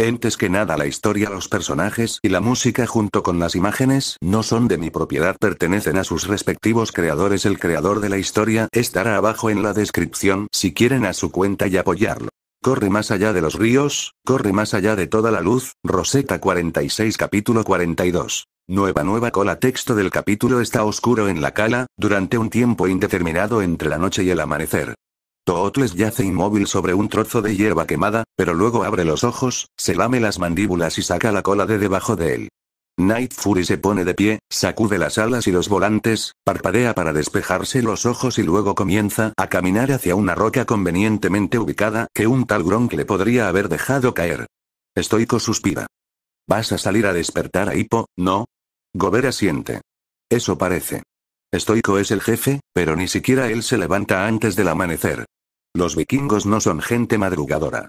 Entes que nada la historia, los personajes y la música junto con las imágenes no son de mi propiedad, pertenecen a sus respectivos creadores. El creador de la historia estará abajo en la descripción si quieren a su cuenta y apoyarlo. Corre más allá de los ríos, corre más allá de toda la luz, Rosetta 46 capítulo 42. Nueva nueva cola texto del capítulo está oscuro en la cala, durante un tiempo indeterminado entre la noche y el amanecer. Tootles yace inmóvil sobre un trozo de hierba quemada, pero luego abre los ojos, se lame las mandíbulas y saca la cola de debajo de él. Night Fury se pone de pie, sacude las alas y los volantes, parpadea para despejarse los ojos y luego comienza a caminar hacia una roca convenientemente ubicada que un tal Gronk le podría haber dejado caer. Estoico suspira. ¿Vas a salir a despertar a Hippo, no? Gobera siente. Eso parece. Estoico es el jefe, pero ni siquiera él se levanta antes del amanecer. Los vikingos no son gente madrugadora.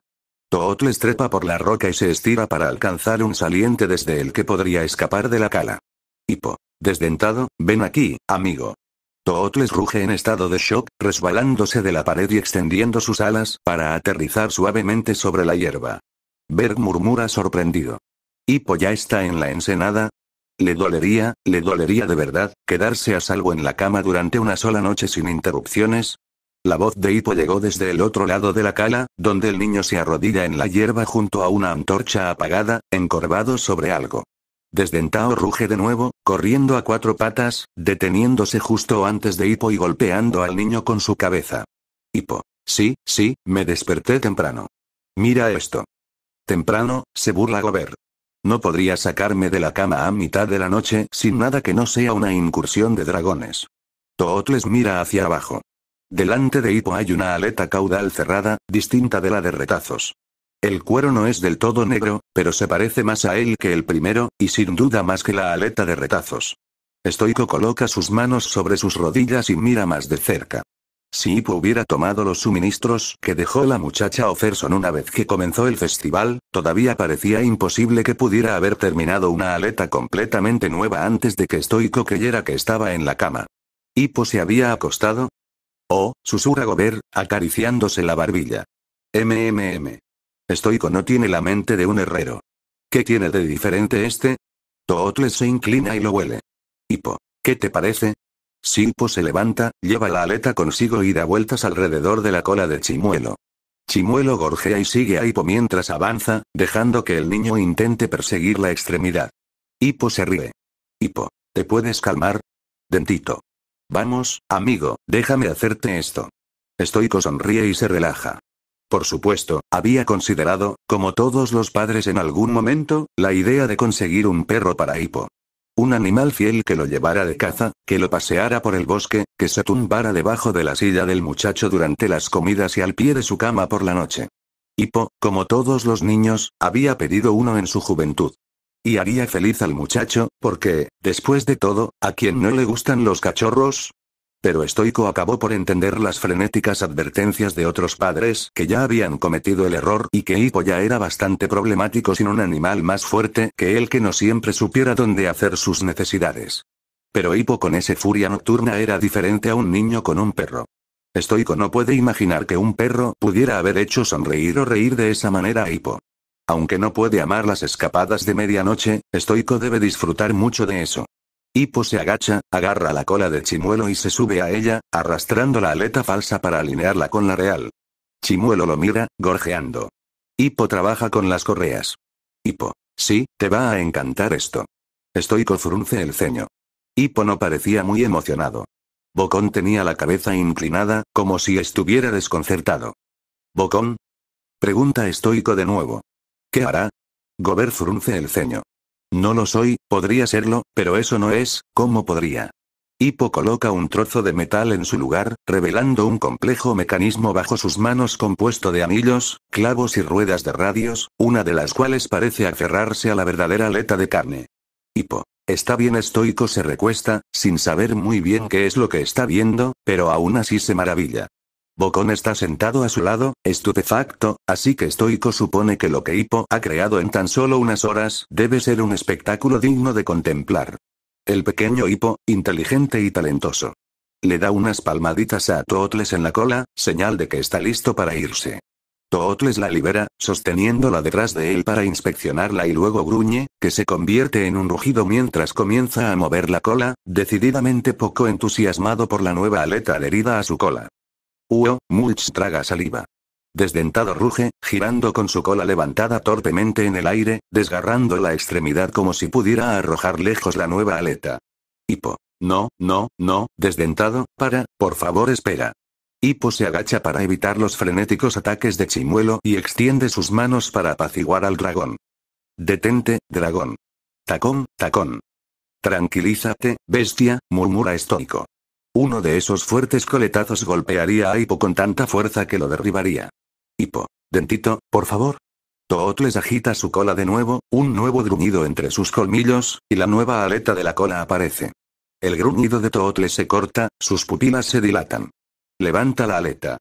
Tootles trepa por la roca y se estira para alcanzar un saliente desde el que podría escapar de la cala. Hipo. Desdentado, ven aquí, amigo. Tootles ruge en estado de shock, resbalándose de la pared y extendiendo sus alas para aterrizar suavemente sobre la hierba. Berg murmura sorprendido. Hipo ya está en la ensenada. Le dolería, le dolería de verdad, quedarse a salvo en la cama durante una sola noche sin interrupciones, la voz de Hipo llegó desde el otro lado de la cala, donde el niño se arrodilla en la hierba junto a una antorcha apagada, encorvado sobre algo. Desdentao ruge de nuevo, corriendo a cuatro patas, deteniéndose justo antes de Hipo y golpeando al niño con su cabeza. Hipo. Sí, sí, me desperté temprano. Mira esto. Temprano, se burla Gobert. No podría sacarme de la cama a mitad de la noche sin nada que no sea una incursión de dragones. Tootles mira hacia abajo. Delante de Hipo hay una aleta caudal cerrada, distinta de la de retazos. El cuero no es del todo negro, pero se parece más a él que el primero, y sin duda más que la aleta de retazos. Estoico coloca sus manos sobre sus rodillas y mira más de cerca. Si Hippo hubiera tomado los suministros que dejó la muchacha Oferson una vez que comenzó el festival, todavía parecía imposible que pudiera haber terminado una aleta completamente nueva antes de que Estoico creyera que estaba en la cama. Hippo se había acostado, Oh, susurra Gober, acariciándose la barbilla. MMM. Estoico no tiene la mente de un herrero. ¿Qué tiene de diferente este? Tootle se inclina y lo huele. Hipo, ¿qué te parece? Silpo se levanta, lleva la aleta consigo y da vueltas alrededor de la cola de Chimuelo. Chimuelo gorjea y sigue a Hipo mientras avanza, dejando que el niño intente perseguir la extremidad. Hipo se ríe. Hipo, ¿te puedes calmar? Dentito. Vamos, amigo, déjame hacerte esto. Estoico sonríe y se relaja. Por supuesto, había considerado, como todos los padres en algún momento, la idea de conseguir un perro para Hipo. Un animal fiel que lo llevara de caza, que lo paseara por el bosque, que se tumbara debajo de la silla del muchacho durante las comidas y al pie de su cama por la noche. Hipo, como todos los niños, había pedido uno en su juventud. Y haría feliz al muchacho, porque, después de todo, ¿a quien no le gustan los cachorros? Pero Estoico acabó por entender las frenéticas advertencias de otros padres que ya habían cometido el error y que Hippo ya era bastante problemático sin un animal más fuerte que él que no siempre supiera dónde hacer sus necesidades. Pero Hippo con ese furia nocturna era diferente a un niño con un perro. Estoico no puede imaginar que un perro pudiera haber hecho sonreír o reír de esa manera a Hippo. Aunque no puede amar las escapadas de medianoche, Estoico debe disfrutar mucho de eso. Hipo se agacha, agarra la cola de Chimuelo y se sube a ella, arrastrando la aleta falsa para alinearla con la real. Chimuelo lo mira, gorjeando. Hipo trabaja con las correas. Hipo. Sí, te va a encantar esto. Estoico frunce el ceño. Hipo no parecía muy emocionado. Bocón tenía la cabeza inclinada, como si estuviera desconcertado. ¿Bocón? Pregunta estoico de nuevo. ¿Qué hará? Gober frunce el ceño. No lo soy, podría serlo, pero eso no es, ¿cómo podría? Hippo coloca un trozo de metal en su lugar, revelando un complejo mecanismo bajo sus manos compuesto de anillos, clavos y ruedas de radios, una de las cuales parece aferrarse a la verdadera aleta de carne. Hippo. Está bien estoico se recuesta, sin saber muy bien qué es lo que está viendo, pero aún así se maravilla. Bocón está sentado a su lado, estupefacto, así que estoico supone que lo que Hippo ha creado en tan solo unas horas debe ser un espectáculo digno de contemplar. El pequeño Hippo, inteligente y talentoso. Le da unas palmaditas a Tootles en la cola, señal de que está listo para irse. Tootles la libera, sosteniéndola detrás de él para inspeccionarla y luego gruñe, que se convierte en un rugido mientras comienza a mover la cola, decididamente poco entusiasmado por la nueva aleta adherida a su cola. Huo, Mulch traga saliva. Desdentado ruge, girando con su cola levantada torpemente en el aire, desgarrando la extremidad como si pudiera arrojar lejos la nueva aleta. Hipo. No, no, no, desdentado, para, por favor espera. Hipo se agacha para evitar los frenéticos ataques de Chimuelo y extiende sus manos para apaciguar al dragón. Detente, dragón. Tacón, tacón. Tranquilízate, bestia, murmura estoico. Uno de esos fuertes coletazos golpearía a Hipo con tanta fuerza que lo derribaría. Hipo, dentito, por favor. Tootles agita su cola de nuevo, un nuevo gruñido entre sus colmillos, y la nueva aleta de la cola aparece. El gruñido de Tootles se corta, sus pupilas se dilatan. Levanta la aleta,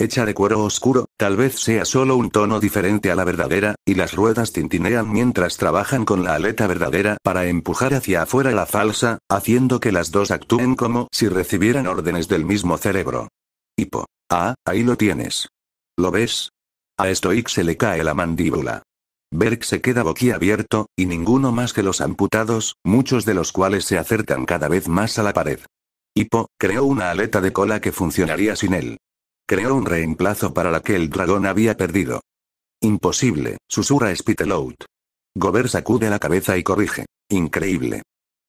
hecha de cuero oscuro, tal vez sea solo un tono diferente a la verdadera, y las ruedas tintinean mientras trabajan con la aleta verdadera para empujar hacia afuera la falsa, haciendo que las dos actúen como si recibieran órdenes del mismo cerebro. Hipo. Ah, ahí lo tienes. ¿Lo ves? A Stoic se le cae la mandíbula. Berg se queda boquiabierto, y ninguno más que los amputados, muchos de los cuales se acercan cada vez más a la pared. Hipo creó una aleta de cola que funcionaría sin él. Creó un reemplazo para la que el dragón había perdido. Imposible, susurra Spitelout. Gober sacude la cabeza y corrige. Increíble.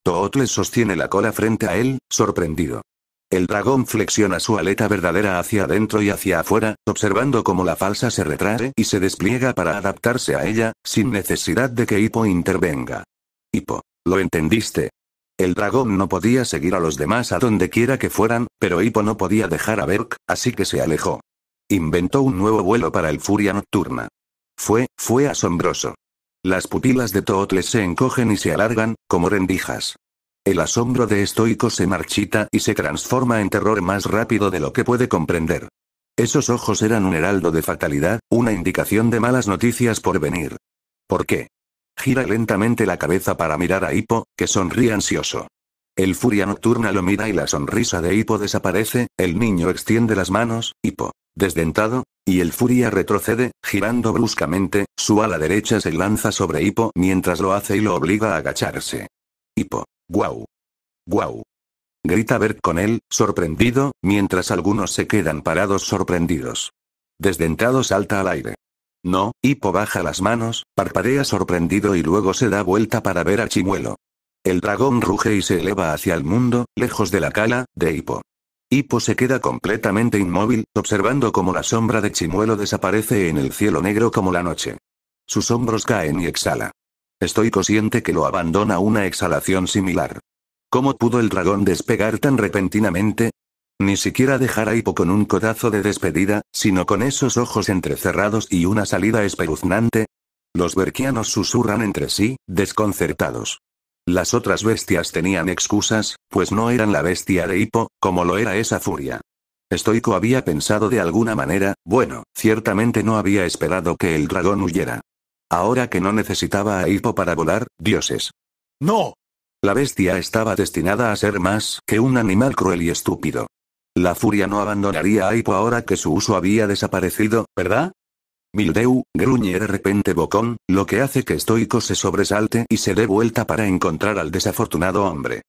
Tootles sostiene la cola frente a él, sorprendido. El dragón flexiona su aleta verdadera hacia adentro y hacia afuera, observando cómo la falsa se retrae y se despliega para adaptarse a ella, sin necesidad de que Hippo intervenga. Hippo, ¿lo entendiste? El dragón no podía seguir a los demás a donde quiera que fueran, pero Hippo no podía dejar a Berk, así que se alejó. Inventó un nuevo vuelo para el Furia Nocturna. Fue, fue asombroso. Las pupilas de Tootles se encogen y se alargan, como rendijas. El asombro de Estoico se marchita y se transforma en terror más rápido de lo que puede comprender. Esos ojos eran un heraldo de fatalidad, una indicación de malas noticias por venir. ¿Por qué? Gira lentamente la cabeza para mirar a Hippo, que sonríe ansioso. El furia nocturna lo mira y la sonrisa de Hippo desaparece, el niño extiende las manos, Hippo, desdentado, y el furia retrocede, girando bruscamente, su ala derecha se lanza sobre Hippo mientras lo hace y lo obliga a agacharse. Hippo, guau. Guau. Grita Bert con él, sorprendido, mientras algunos se quedan parados sorprendidos. Desdentado salta al aire. No, Hippo baja las manos, parpadea sorprendido y luego se da vuelta para ver a Chimuelo. El dragón ruge y se eleva hacia el mundo, lejos de la cala, de Hippo. Hipo se queda completamente inmóvil, observando cómo la sombra de Chimuelo desaparece en el cielo negro como la noche. Sus hombros caen y exhala. Estoy consciente que lo abandona una exhalación similar. ¿Cómo pudo el dragón despegar tan repentinamente? Ni siquiera dejar a Hipo con un codazo de despedida, sino con esos ojos entrecerrados y una salida espeluznante. Los berquianos susurran entre sí, desconcertados. Las otras bestias tenían excusas, pues no eran la bestia de Hipo, como lo era esa furia. Estoico había pensado de alguna manera, bueno, ciertamente no había esperado que el dragón huyera. Ahora que no necesitaba a Hipo para volar, dioses. ¡No! La bestia estaba destinada a ser más que un animal cruel y estúpido. La furia no abandonaría a ahora que su uso había desaparecido, ¿verdad? Mildeu, gruñe de repente Bocón, lo que hace que Estoico se sobresalte y se dé vuelta para encontrar al desafortunado hombre.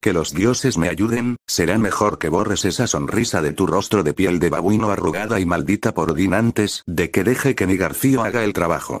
Que los dioses me ayuden, será mejor que borres esa sonrisa de tu rostro de piel de babuino arrugada y maldita por antes de que deje que ni García haga el trabajo.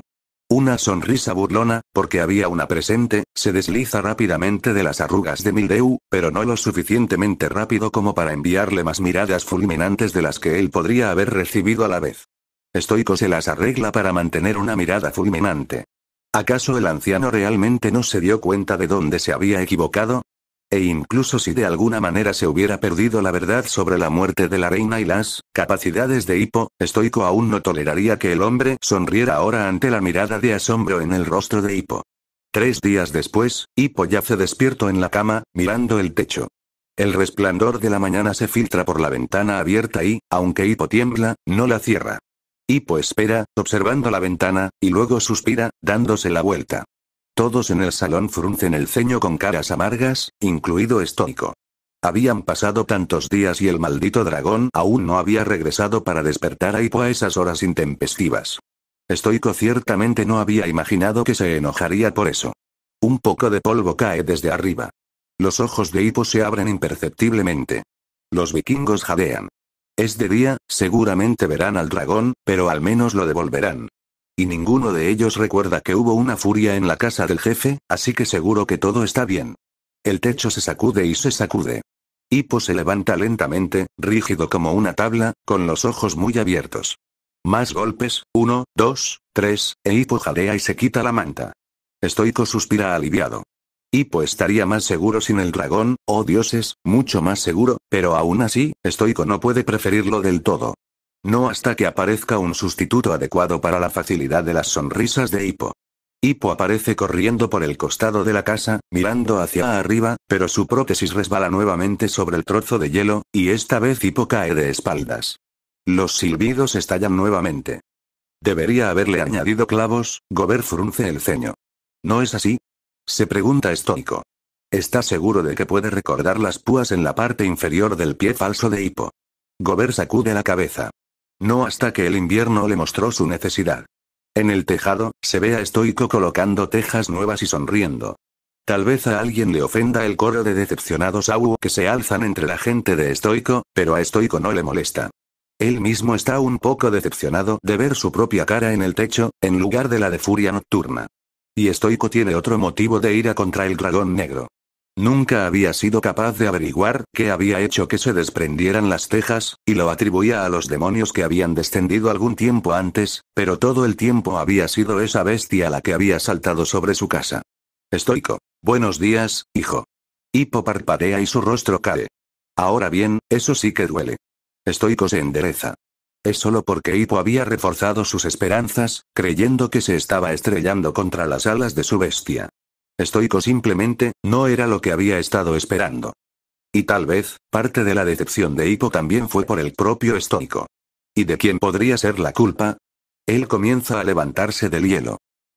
Una sonrisa burlona, porque había una presente, se desliza rápidamente de las arrugas de Mildeu, pero no lo suficientemente rápido como para enviarle más miradas fulminantes de las que él podría haber recibido a la vez. Estoico se las arregla para mantener una mirada fulminante. ¿Acaso el anciano realmente no se dio cuenta de dónde se había equivocado? E incluso si de alguna manera se hubiera perdido la verdad sobre la muerte de la reina y las capacidades de Hipo, Estoico aún no toleraría que el hombre sonriera ahora ante la mirada de asombro en el rostro de Hipo. Tres días después, Hipo yace despierto en la cama, mirando el techo. El resplandor de la mañana se filtra por la ventana abierta y, aunque Hipo tiembla, no la cierra. Hipo espera, observando la ventana, y luego suspira, dándose la vuelta. Todos en el salón fruncen el ceño con caras amargas, incluido Estóico. Habían pasado tantos días y el maldito dragón aún no había regresado para despertar a Hipo a esas horas intempestivas. Estoico ciertamente no había imaginado que se enojaría por eso. Un poco de polvo cae desde arriba. Los ojos de Hipo se abren imperceptiblemente. Los vikingos jadean. Es de día, seguramente verán al dragón, pero al menos lo devolverán. Y ninguno de ellos recuerda que hubo una furia en la casa del jefe, así que seguro que todo está bien. El techo se sacude y se sacude. Hippo se levanta lentamente, rígido como una tabla, con los ojos muy abiertos. Más golpes, uno, dos, tres, e Hippo jadea y se quita la manta. Estoico suspira aliviado. Hippo estaría más seguro sin el dragón, oh dioses, mucho más seguro, pero aún así, Estoico no puede preferirlo del todo. No hasta que aparezca un sustituto adecuado para la facilidad de las sonrisas de Hippo. Hippo aparece corriendo por el costado de la casa, mirando hacia arriba, pero su prótesis resbala nuevamente sobre el trozo de hielo, y esta vez Hippo cae de espaldas. Los silbidos estallan nuevamente. Debería haberle añadido clavos, Gober frunce el ceño. ¿No es así? Se pregunta estoico. Está seguro de que puede recordar las púas en la parte inferior del pie falso de Hippo. Gober sacude la cabeza. No hasta que el invierno le mostró su necesidad. En el tejado, se ve a Estoico colocando tejas nuevas y sonriendo. Tal vez a alguien le ofenda el coro de decepcionados au que se alzan entre la gente de Estoico, pero a Estoico no le molesta. Él mismo está un poco decepcionado de ver su propia cara en el techo, en lugar de la de furia nocturna. Y Estoico tiene otro motivo de ira contra el dragón negro. Nunca había sido capaz de averiguar qué había hecho que se desprendieran las tejas, y lo atribuía a los demonios que habían descendido algún tiempo antes, pero todo el tiempo había sido esa bestia la que había saltado sobre su casa. Estoico. Buenos días, hijo. Hipo parpadea y su rostro cae. Ahora bien, eso sí que duele. Estoico se endereza. Es solo porque Hippo había reforzado sus esperanzas, creyendo que se estaba estrellando contra las alas de su bestia. Estoico simplemente, no era lo que había estado esperando. Y tal vez, parte de la decepción de Hipo también fue por el propio Estoico. ¿Y de quién podría ser la culpa? Él comienza a levantarse del hielo.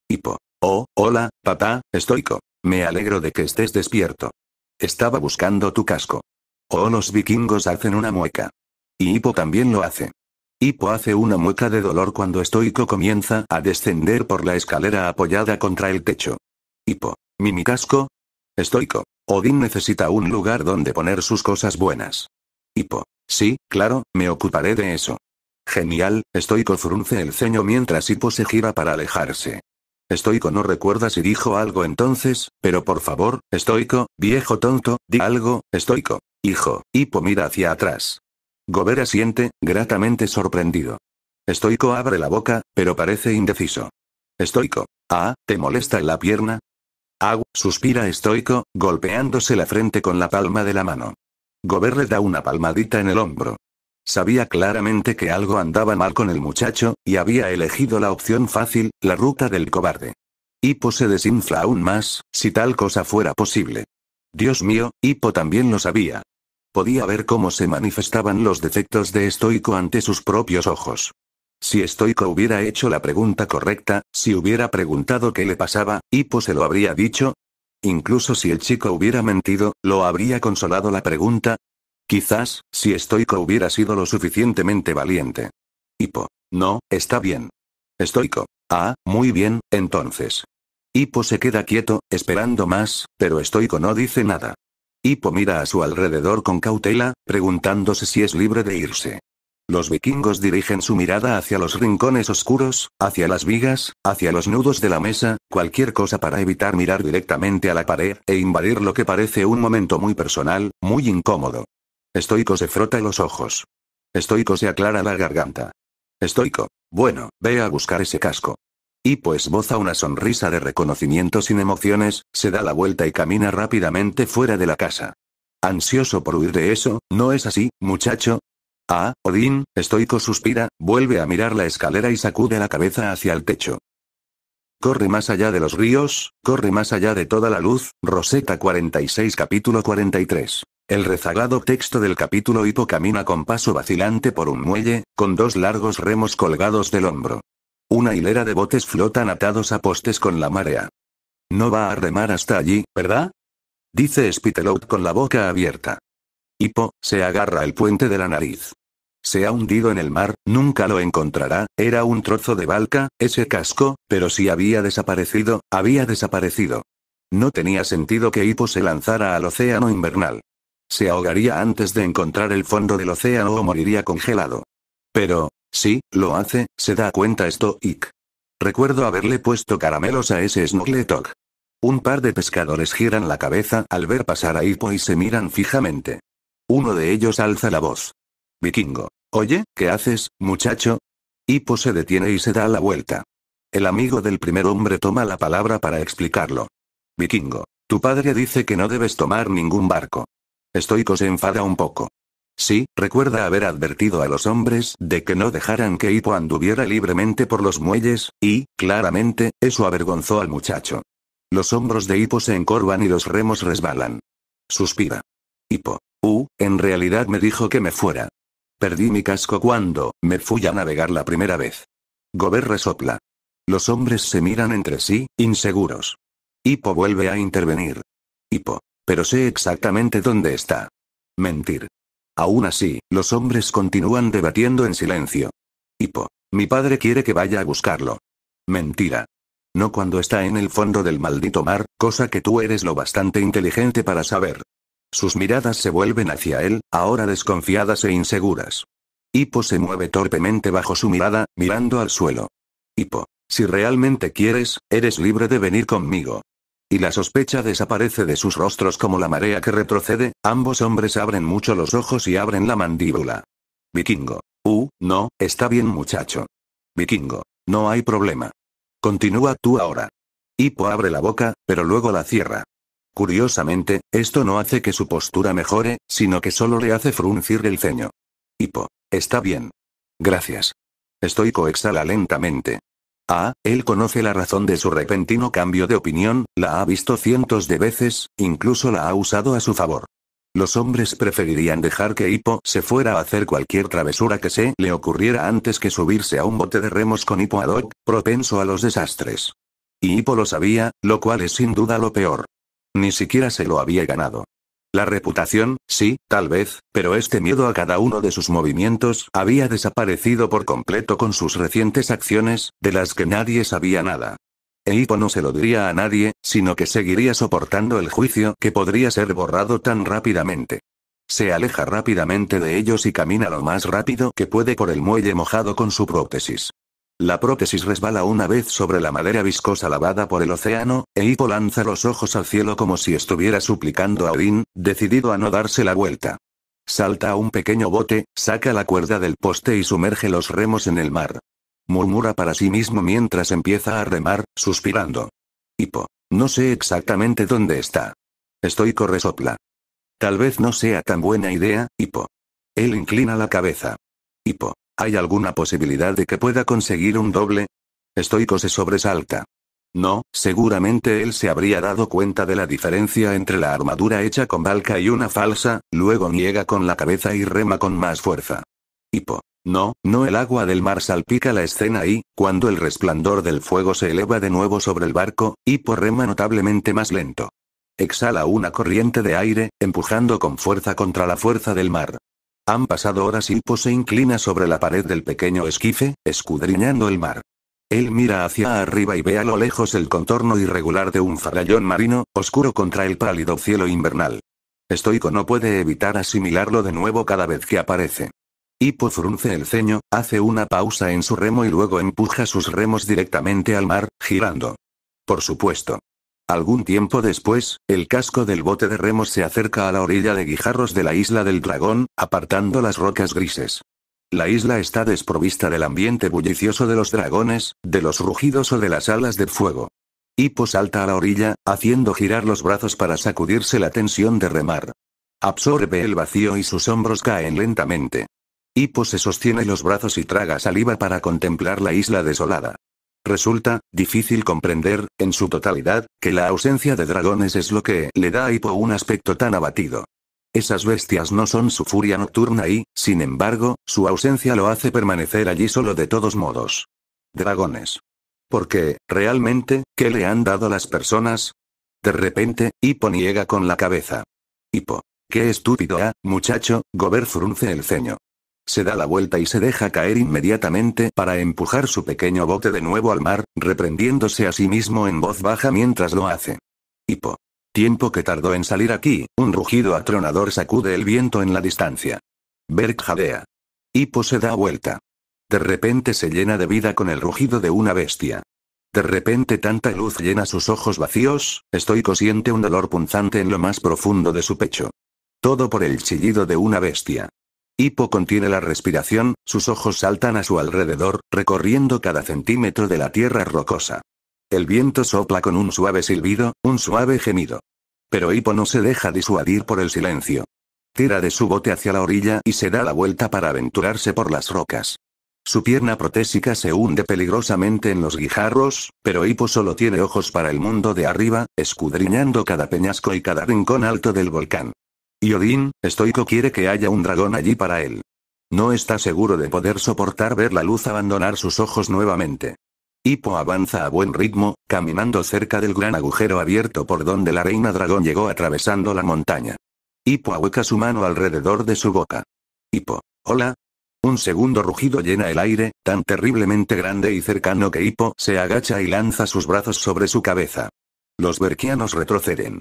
Hipo. Oh, hola, papá, Estoico. Me alegro de que estés despierto. Estaba buscando tu casco. Oh, los vikingos hacen una mueca. Y Hipo también lo hace. Hipo hace una mueca de dolor cuando Estoico comienza a descender por la escalera apoyada contra el techo. Hipo casco, Estoico. Odín necesita un lugar donde poner sus cosas buenas. Hipo. Sí, claro, me ocuparé de eso. Genial, Estoico frunce el ceño mientras Hipo se gira para alejarse. Estoico no recuerda si dijo algo entonces, pero por favor, Estoico, viejo tonto, di algo, Estoico. Hijo, Hipo mira hacia atrás. Gobera siente, gratamente sorprendido. Estoico abre la boca, pero parece indeciso. Estoico. Ah, ¿te molesta la pierna? Agua suspira estoico, golpeándose la frente con la palma de la mano. Gober le da una palmadita en el hombro. Sabía claramente que algo andaba mal con el muchacho, y había elegido la opción fácil, la ruta del cobarde. Hipo se desinfla aún más, si tal cosa fuera posible. Dios mío, Hippo también lo sabía. Podía ver cómo se manifestaban los defectos de estoico ante sus propios ojos. Si Stoico hubiera hecho la pregunta correcta, si hubiera preguntado qué le pasaba, ¿Hipo se lo habría dicho. Incluso si el chico hubiera mentido, ¿lo habría consolado la pregunta? Quizás, si Estoico hubiera sido lo suficientemente valiente. Hipo. No, está bien. Estoico. Ah, muy bien, entonces. Hipo se queda quieto, esperando más, pero Estoico no dice nada. Hipo mira a su alrededor con cautela, preguntándose si es libre de irse. Los vikingos dirigen su mirada hacia los rincones oscuros, hacia las vigas, hacia los nudos de la mesa, cualquier cosa para evitar mirar directamente a la pared e invadir lo que parece un momento muy personal, muy incómodo. Estoico se frota los ojos. Estoico se aclara la garganta. Estoico. Bueno, ve a buscar ese casco. Y pues boza una sonrisa de reconocimiento sin emociones, se da la vuelta y camina rápidamente fuera de la casa. Ansioso por huir de eso, ¿no es así, muchacho? Ah, Odín, estoico suspira, vuelve a mirar la escalera y sacude la cabeza hacia el techo. Corre más allá de los ríos, corre más allá de toda la luz, Rosetta 46 capítulo 43. El rezagado texto del capítulo Hipo camina con paso vacilante por un muelle, con dos largos remos colgados del hombro. Una hilera de botes flotan atados a postes con la marea. No va a remar hasta allí, ¿verdad? Dice Spitelout con la boca abierta. Hippo, se agarra el puente de la nariz. Se ha hundido en el mar, nunca lo encontrará, era un trozo de balca, ese casco, pero si había desaparecido, había desaparecido. No tenía sentido que Hippo se lanzara al océano invernal. Se ahogaría antes de encontrar el fondo del océano o moriría congelado. Pero, sí, lo hace, se da cuenta esto Ick. Recuerdo haberle puesto caramelos a ese Tog. Un par de pescadores giran la cabeza al ver pasar a Hippo y se miran fijamente. Uno de ellos alza la voz. Vikingo. Oye, ¿qué haces, muchacho? Hippo se detiene y se da la vuelta. El amigo del primer hombre toma la palabra para explicarlo. Vikingo. Tu padre dice que no debes tomar ningún barco. Estoico se enfada un poco. Sí, recuerda haber advertido a los hombres de que no dejaran que Hippo anduviera libremente por los muelles, y, claramente, eso avergonzó al muchacho. Los hombros de Hippo se encorvan y los remos resbalan. Suspira. Hippo. Uh, en realidad me dijo que me fuera. Perdí mi casco cuando me fui a navegar la primera vez. Gober resopla. Los hombres se miran entre sí, inseguros. Hipo vuelve a intervenir. Hipo. Pero sé exactamente dónde está. Mentir. Aún así, los hombres continúan debatiendo en silencio. Hipo. Mi padre quiere que vaya a buscarlo. Mentira. No cuando está en el fondo del maldito mar, cosa que tú eres lo bastante inteligente para saber. Sus miradas se vuelven hacia él, ahora desconfiadas e inseguras. Hippo se mueve torpemente bajo su mirada, mirando al suelo. Hippo, si realmente quieres, eres libre de venir conmigo. Y la sospecha desaparece de sus rostros como la marea que retrocede, ambos hombres abren mucho los ojos y abren la mandíbula. Vikingo. Uh, no, está bien muchacho. Vikingo. No hay problema. Continúa tú ahora. Hippo abre la boca, pero luego la cierra. Curiosamente, esto no hace que su postura mejore, sino que solo le hace fruncir el ceño. Hipo. Está bien. Gracias. Estoico exhala lentamente. Ah, él conoce la razón de su repentino cambio de opinión, la ha visto cientos de veces, incluso la ha usado a su favor. Los hombres preferirían dejar que Hippo se fuera a hacer cualquier travesura que se le ocurriera antes que subirse a un bote de remos con Hippo ad propenso a los desastres. Y Hippo lo sabía, lo cual es sin duda lo peor. Ni siquiera se lo había ganado. La reputación, sí, tal vez, pero este miedo a cada uno de sus movimientos había desaparecido por completo con sus recientes acciones, de las que nadie sabía nada. Eipo no se lo diría a nadie, sino que seguiría soportando el juicio que podría ser borrado tan rápidamente. Se aleja rápidamente de ellos y camina lo más rápido que puede por el muelle mojado con su prótesis. La prótesis resbala una vez sobre la madera viscosa lavada por el océano, e Hipo lanza los ojos al cielo como si estuviera suplicando a Odín, decidido a no darse la vuelta. Salta a un pequeño bote, saca la cuerda del poste y sumerge los remos en el mar. Murmura para sí mismo mientras empieza a remar, suspirando. Hipo, No sé exactamente dónde está. Estoy corresopla. Tal vez no sea tan buena idea, Hippo. Él inclina la cabeza. Hipo. ¿Hay alguna posibilidad de que pueda conseguir un doble? Estoico se sobresalta. No, seguramente él se habría dado cuenta de la diferencia entre la armadura hecha con balca y una falsa, luego niega con la cabeza y rema con más fuerza. Hipo. No, no el agua del mar salpica la escena y, cuando el resplandor del fuego se eleva de nuevo sobre el barco, Hipo rema notablemente más lento. Exhala una corriente de aire, empujando con fuerza contra la fuerza del mar. Han pasado horas y Hippo se inclina sobre la pared del pequeño esquife, escudriñando el mar. Él mira hacia arriba y ve a lo lejos el contorno irregular de un farallón marino, oscuro contra el pálido cielo invernal. Estoico no puede evitar asimilarlo de nuevo cada vez que aparece. Hippo frunce el ceño, hace una pausa en su remo y luego empuja sus remos directamente al mar, girando. Por supuesto. Algún tiempo después, el casco del bote de remos se acerca a la orilla de Guijarros de la isla del dragón, apartando las rocas grises. La isla está desprovista del ambiente bullicioso de los dragones, de los rugidos o de las alas de fuego. Hippo salta a la orilla, haciendo girar los brazos para sacudirse la tensión de remar. Absorbe el vacío y sus hombros caen lentamente. Hippo se sostiene los brazos y traga saliva para contemplar la isla desolada. Resulta, difícil comprender, en su totalidad, que la ausencia de dragones es lo que le da a Hippo un aspecto tan abatido. Esas bestias no son su furia nocturna y, sin embargo, su ausencia lo hace permanecer allí solo de todos modos. Dragones. Porque, realmente, ¿qué le han dado las personas? De repente, Hippo niega con la cabeza. Hippo. Qué estúpido, ah, muchacho, Gober frunce el ceño. Se da la vuelta y se deja caer inmediatamente para empujar su pequeño bote de nuevo al mar, reprendiéndose a sí mismo en voz baja mientras lo hace. Hipo. Tiempo que tardó en salir aquí, un rugido atronador sacude el viento en la distancia. Berg jadea. Hipo se da vuelta. De repente se llena de vida con el rugido de una bestia. De repente tanta luz llena sus ojos vacíos, estoico siente un dolor punzante en lo más profundo de su pecho. Todo por el chillido de una bestia. Hippo contiene la respiración, sus ojos saltan a su alrededor, recorriendo cada centímetro de la tierra rocosa. El viento sopla con un suave silbido, un suave gemido. Pero Hippo no se deja disuadir por el silencio. Tira de su bote hacia la orilla y se da la vuelta para aventurarse por las rocas. Su pierna protésica se hunde peligrosamente en los guijarros, pero Hippo solo tiene ojos para el mundo de arriba, escudriñando cada peñasco y cada rincón alto del volcán. Y estoico, quiere que haya un dragón allí para él. No está seguro de poder soportar ver la luz abandonar sus ojos nuevamente. Hippo avanza a buen ritmo, caminando cerca del gran agujero abierto por donde la reina dragón llegó atravesando la montaña. Hippo ahueca su mano alrededor de su boca. Hippo. Hola. Un segundo rugido llena el aire, tan terriblemente grande y cercano que Hippo se agacha y lanza sus brazos sobre su cabeza. Los berquianos retroceden.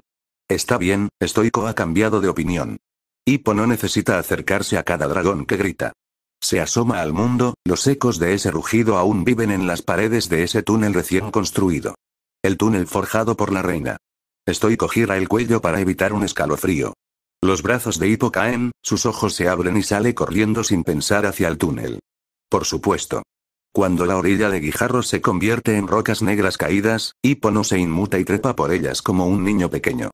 Está bien, Estoico ha cambiado de opinión. Hippo no necesita acercarse a cada dragón que grita. Se asoma al mundo, los ecos de ese rugido aún viven en las paredes de ese túnel recién construido. El túnel forjado por la reina. Estoico gira el cuello para evitar un escalofrío. Los brazos de Hippo caen, sus ojos se abren y sale corriendo sin pensar hacia el túnel. Por supuesto. Cuando la orilla de Guijarro se convierte en rocas negras caídas, Hippo no se inmuta y trepa por ellas como un niño pequeño.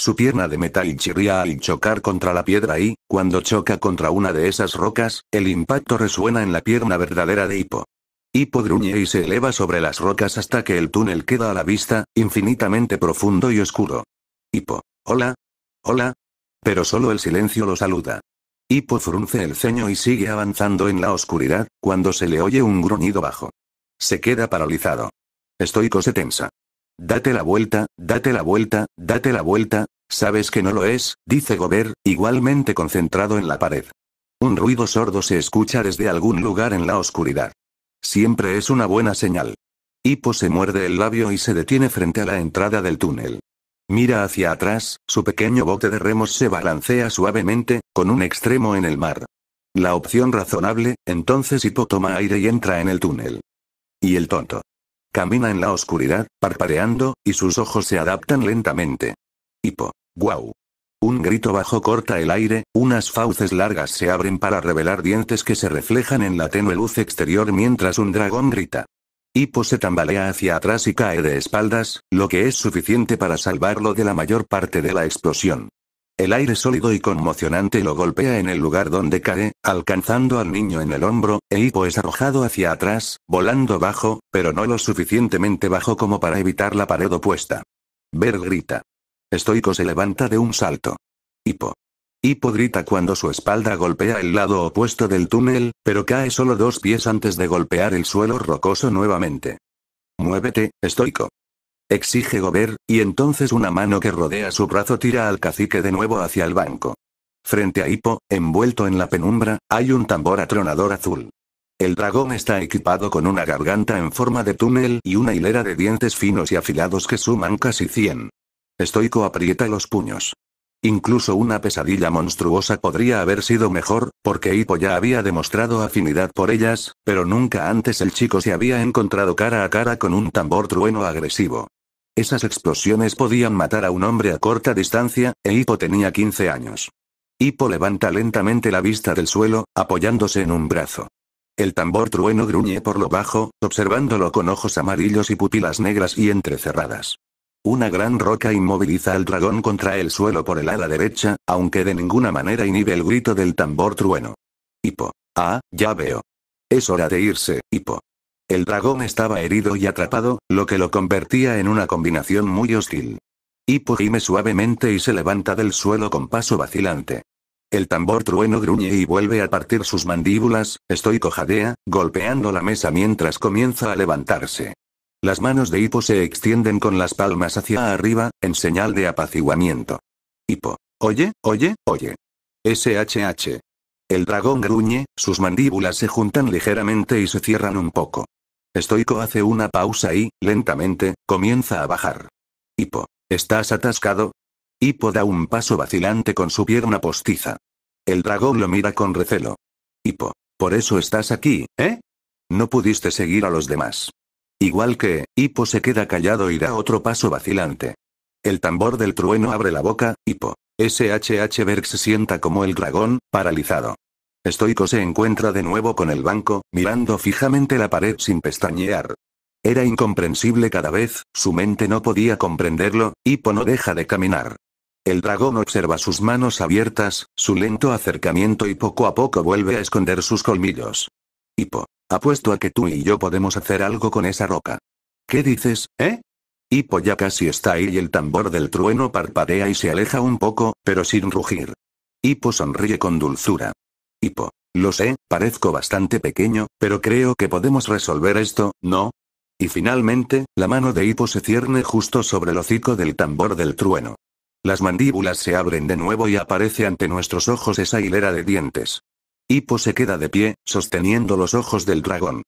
Su pierna de metal chirría al chocar contra la piedra y, cuando choca contra una de esas rocas, el impacto resuena en la pierna verdadera de Hippo. Hippo gruñe y se eleva sobre las rocas hasta que el túnel queda a la vista, infinitamente profundo y oscuro. Hippo. Hola. Hola. Pero solo el silencio lo saluda. Hippo frunce el ceño y sigue avanzando en la oscuridad, cuando se le oye un gruñido bajo. Se queda paralizado. Estoy se tensa. Date la vuelta, date la vuelta, date la vuelta, sabes que no lo es, dice Gobert, igualmente concentrado en la pared. Un ruido sordo se escucha desde algún lugar en la oscuridad. Siempre es una buena señal. Hippo se muerde el labio y se detiene frente a la entrada del túnel. Mira hacia atrás, su pequeño bote de remos se balancea suavemente, con un extremo en el mar. La opción razonable, entonces Hippo toma aire y entra en el túnel. Y el tonto. Camina en la oscuridad, parpadeando, y sus ojos se adaptan lentamente. Hipo. Guau. Un grito bajo corta el aire, unas fauces largas se abren para revelar dientes que se reflejan en la tenue luz exterior mientras un dragón grita. Hipo se tambalea hacia atrás y cae de espaldas, lo que es suficiente para salvarlo de la mayor parte de la explosión. El aire sólido y conmocionante lo golpea en el lugar donde cae, alcanzando al niño en el hombro, e Hipo es arrojado hacia atrás, volando bajo, pero no lo suficientemente bajo como para evitar la pared opuesta. Ver grita. Estoico se levanta de un salto. Hipo. Hipo grita cuando su espalda golpea el lado opuesto del túnel, pero cae solo dos pies antes de golpear el suelo rocoso nuevamente. Muévete, estoico. Exige gober, y entonces una mano que rodea su brazo tira al cacique de nuevo hacia el banco. Frente a Hippo, envuelto en la penumbra, hay un tambor atronador azul. El dragón está equipado con una garganta en forma de túnel y una hilera de dientes finos y afilados que suman casi 100. Estoico aprieta los puños. Incluso una pesadilla monstruosa podría haber sido mejor, porque Hippo ya había demostrado afinidad por ellas, pero nunca antes el chico se había encontrado cara a cara con un tambor trueno agresivo. Esas explosiones podían matar a un hombre a corta distancia, e Hippo tenía 15 años. Hippo levanta lentamente la vista del suelo, apoyándose en un brazo. El tambor trueno gruñe por lo bajo, observándolo con ojos amarillos y pupilas negras y entrecerradas. Una gran roca inmoviliza al dragón contra el suelo por el ala derecha, aunque de ninguna manera inhibe el grito del tambor trueno. Hipo. Ah, ya veo. Es hora de irse, Hippo. El dragón estaba herido y atrapado, lo que lo convertía en una combinación muy hostil. Hippo gime suavemente y se levanta del suelo con paso vacilante. El tambor trueno gruñe y vuelve a partir sus mandíbulas, estoy cojadea, golpeando la mesa mientras comienza a levantarse. Las manos de Hippo se extienden con las palmas hacia arriba, en señal de apaciguamiento. Hippo. Oye, oye, oye. SHH. El dragón gruñe, sus mandíbulas se juntan ligeramente y se cierran un poco. Estoico hace una pausa y, lentamente, comienza a bajar. Hipo. ¿Estás atascado? Hipo da un paso vacilante con su pierna postiza. El dragón lo mira con recelo. Hipo. Por eso estás aquí, ¿eh? No pudiste seguir a los demás. Igual que, Hipo se queda callado y da otro paso vacilante. El tambor del trueno abre la boca, Hipo. SHH Berg se sienta como el dragón, paralizado. Estoico se encuentra de nuevo con el banco, mirando fijamente la pared sin pestañear. Era incomprensible cada vez, su mente no podía comprenderlo, Hippo no deja de caminar. El dragón observa sus manos abiertas, su lento acercamiento y poco a poco vuelve a esconder sus colmillos. Hippo, apuesto a que tú y yo podemos hacer algo con esa roca. ¿Qué dices, eh? Hippo ya casi está ahí y el tambor del trueno parpadea y se aleja un poco, pero sin rugir. Hippo sonríe con dulzura. «Hipo. Lo sé, parezco bastante pequeño, pero creo que podemos resolver esto, ¿no? Y finalmente, la mano de Hipo se cierne justo sobre el hocico del tambor del trueno. Las mandíbulas se abren de nuevo y aparece ante nuestros ojos esa hilera de dientes. Hipo se queda de pie, sosteniendo los ojos del dragón.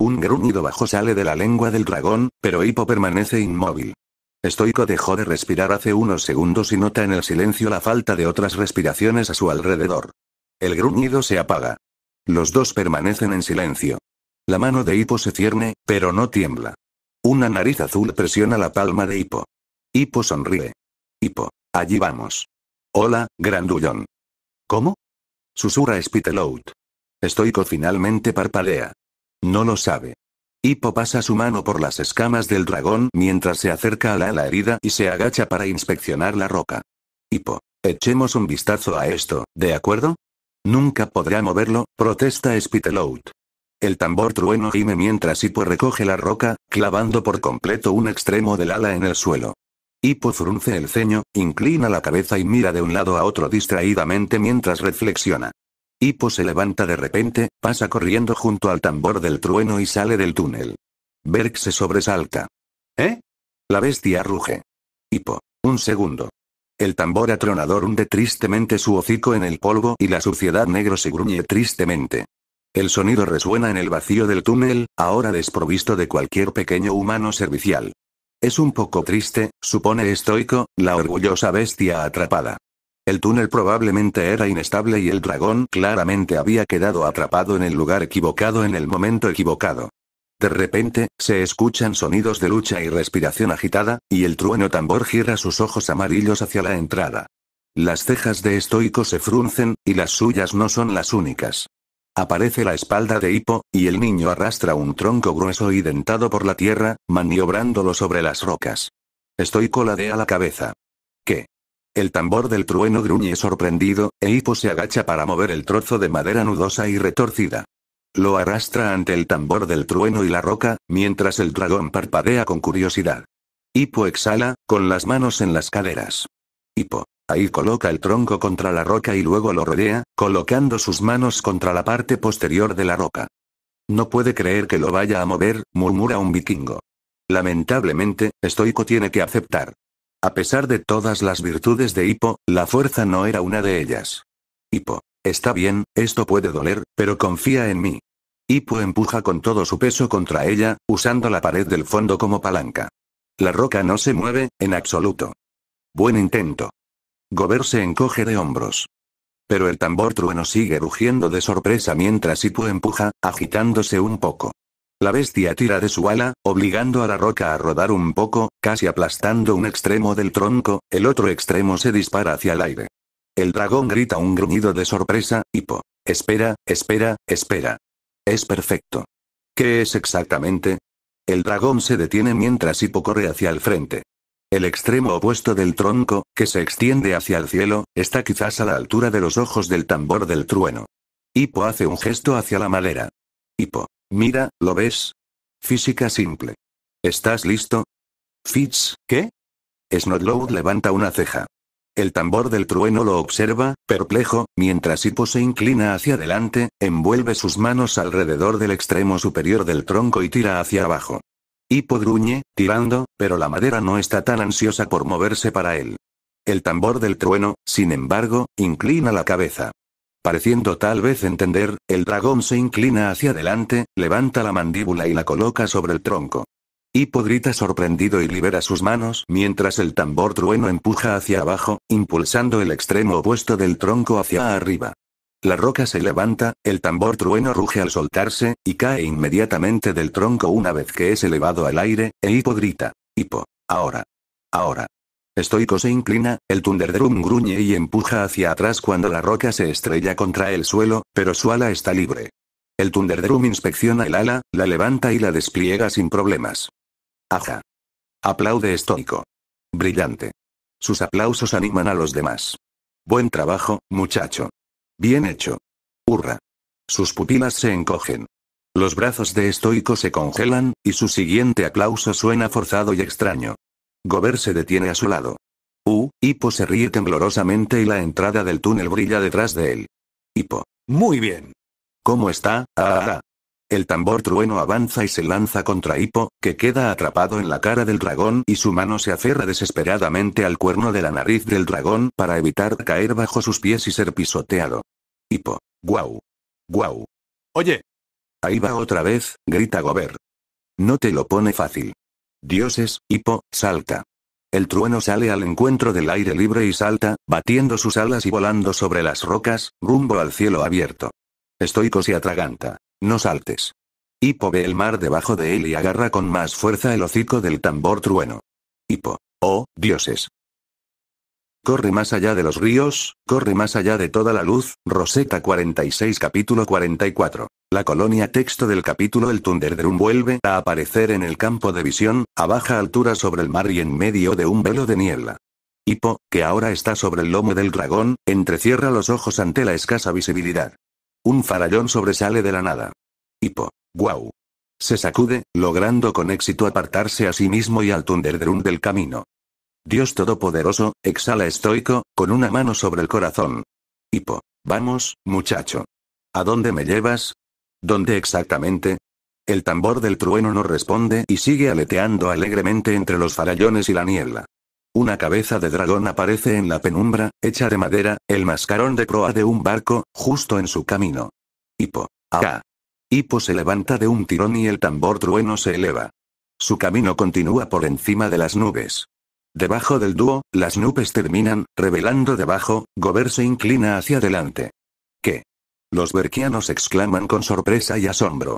Un gruñido bajo sale de la lengua del dragón, pero Hipo permanece inmóvil. Estoico dejó de respirar hace unos segundos y nota en el silencio la falta de otras respiraciones a su alrededor. El gruñido se apaga. Los dos permanecen en silencio. La mano de Hipo se cierne, pero no tiembla. Una nariz azul presiona la palma de Hipo. Hipo sonríe. Hipo. allí vamos. Hola, grandullón. ¿Cómo? Susurra Spitelout. Estoico finalmente parpadea. No lo sabe. Hipo pasa su mano por las escamas del dragón mientras se acerca a la ala herida y se agacha para inspeccionar la roca. Hipo, echemos un vistazo a esto, ¿de acuerdo? Nunca podrá moverlo, protesta Spitelout. El tambor trueno gime mientras Hippo recoge la roca, clavando por completo un extremo del ala en el suelo. Hippo frunce el ceño, inclina la cabeza y mira de un lado a otro distraídamente mientras reflexiona. Hippo se levanta de repente, pasa corriendo junto al tambor del trueno y sale del túnel. Berg se sobresalta. ¿Eh? La bestia ruge. Hippo. Un segundo. El tambor atronador hunde tristemente su hocico en el polvo y la suciedad negro se gruñe tristemente. El sonido resuena en el vacío del túnel, ahora desprovisto de cualquier pequeño humano servicial. Es un poco triste, supone estoico, la orgullosa bestia atrapada. El túnel probablemente era inestable y el dragón claramente había quedado atrapado en el lugar equivocado en el momento equivocado. De repente, se escuchan sonidos de lucha y respiración agitada, y el trueno tambor gira sus ojos amarillos hacia la entrada. Las cejas de Estoico se fruncen, y las suyas no son las únicas. Aparece la espalda de Hippo, y el niño arrastra un tronco grueso y dentado por la tierra, maniobrándolo sobre las rocas. Estoico ladea la cabeza. ¿Qué? El tambor del trueno gruñe sorprendido, e Hippo se agacha para mover el trozo de madera nudosa y retorcida. Lo arrastra ante el tambor del trueno y la roca, mientras el dragón parpadea con curiosidad. Hipo exhala, con las manos en las caderas. Hipo. Ahí coloca el tronco contra la roca y luego lo rodea, colocando sus manos contra la parte posterior de la roca. No puede creer que lo vaya a mover, murmura un vikingo. Lamentablemente, Stoico tiene que aceptar. A pesar de todas las virtudes de Hippo, la fuerza no era una de ellas. Hipo. Está bien, esto puede doler, pero confía en mí. Ipu empuja con todo su peso contra ella, usando la pared del fondo como palanca. La roca no se mueve, en absoluto. Buen intento. Gober se encoge de hombros. Pero el tambor trueno sigue rugiendo de sorpresa mientras Ipu empuja, agitándose un poco. La bestia tira de su ala, obligando a la roca a rodar un poco, casi aplastando un extremo del tronco, el otro extremo se dispara hacia el aire. El dragón grita un gruñido de sorpresa, Hipo. Espera, espera, espera. Es perfecto. ¿Qué es exactamente? El dragón se detiene mientras Hipo corre hacia el frente. El extremo opuesto del tronco, que se extiende hacia el cielo, está quizás a la altura de los ojos del tambor del trueno. Hipo hace un gesto hacia la madera. Hipo. Mira, ¿lo ves? Física simple. ¿Estás listo? Fitz, ¿qué? Snotlow levanta una ceja. El tambor del trueno lo observa, perplejo, mientras Hipo se inclina hacia adelante, envuelve sus manos alrededor del extremo superior del tronco y tira hacia abajo. Hippo gruñe, tirando, pero la madera no está tan ansiosa por moverse para él. El tambor del trueno, sin embargo, inclina la cabeza. Pareciendo tal vez entender, el dragón se inclina hacia adelante, levanta la mandíbula y la coloca sobre el tronco. Hippo grita sorprendido y libera sus manos mientras el tambor trueno empuja hacia abajo, impulsando el extremo opuesto del tronco hacia arriba. La roca se levanta, el tambor trueno ruge al soltarse, y cae inmediatamente del tronco una vez que es elevado al aire, e Hippo grita. Hipo. Ahora. Ahora. Estoico se inclina, el Thunderdrum gruñe y empuja hacia atrás cuando la roca se estrella contra el suelo, pero su ala está libre. El Thunderdrum inspecciona el ala, la levanta y la despliega sin problemas. Aja. Aplaude estoico. Brillante. Sus aplausos animan a los demás. Buen trabajo, muchacho. Bien hecho. Hurra. Sus pupilas se encogen. Los brazos de estoico se congelan, y su siguiente aplauso suena forzado y extraño. Gober se detiene a su lado. Uh, Hippo se ríe temblorosamente y la entrada del túnel brilla detrás de él. Hippo. Muy bien. ¿Cómo está? Ah, ah, ah. El tambor trueno avanza y se lanza contra Hippo, que queda atrapado en la cara del dragón y su mano se aferra desesperadamente al cuerno de la nariz del dragón para evitar caer bajo sus pies y ser pisoteado. Hippo. Guau. Guau. Oye. Ahí va otra vez, grita Gober. No te lo pone fácil. Dioses, Hippo, salta. El trueno sale al encuentro del aire libre y salta, batiendo sus alas y volando sobre las rocas, rumbo al cielo abierto. Estoy se atraganta. No saltes. Hipo ve el mar debajo de él y agarra con más fuerza el hocico del tambor trueno. Hipo, Oh, dioses. Corre más allá de los ríos, corre más allá de toda la luz, Rosetta 46 capítulo 44. La colonia texto del capítulo El Thunderdrum vuelve a aparecer en el campo de visión, a baja altura sobre el mar y en medio de un velo de niebla. Hipo, que ahora está sobre el lomo del dragón, entrecierra los ojos ante la escasa visibilidad. Un farallón sobresale de la nada. Hipo. Guau. Se sacude, logrando con éxito apartarse a sí mismo y al Thunderdrum del camino. Dios Todopoderoso, exhala estoico, con una mano sobre el corazón. Hipo. Vamos, muchacho. ¿A dónde me llevas? ¿Dónde exactamente? El tambor del trueno no responde y sigue aleteando alegremente entre los farallones y la niebla. Una cabeza de dragón aparece en la penumbra, hecha de madera, el mascarón de proa de un barco, justo en su camino. Hipo. Ah. Hipo se levanta de un tirón y el tambor trueno se eleva. Su camino continúa por encima de las nubes. Debajo del dúo, las nubes terminan, revelando debajo, Gober se inclina hacia adelante. ¿Qué? Los berquianos exclaman con sorpresa y asombro.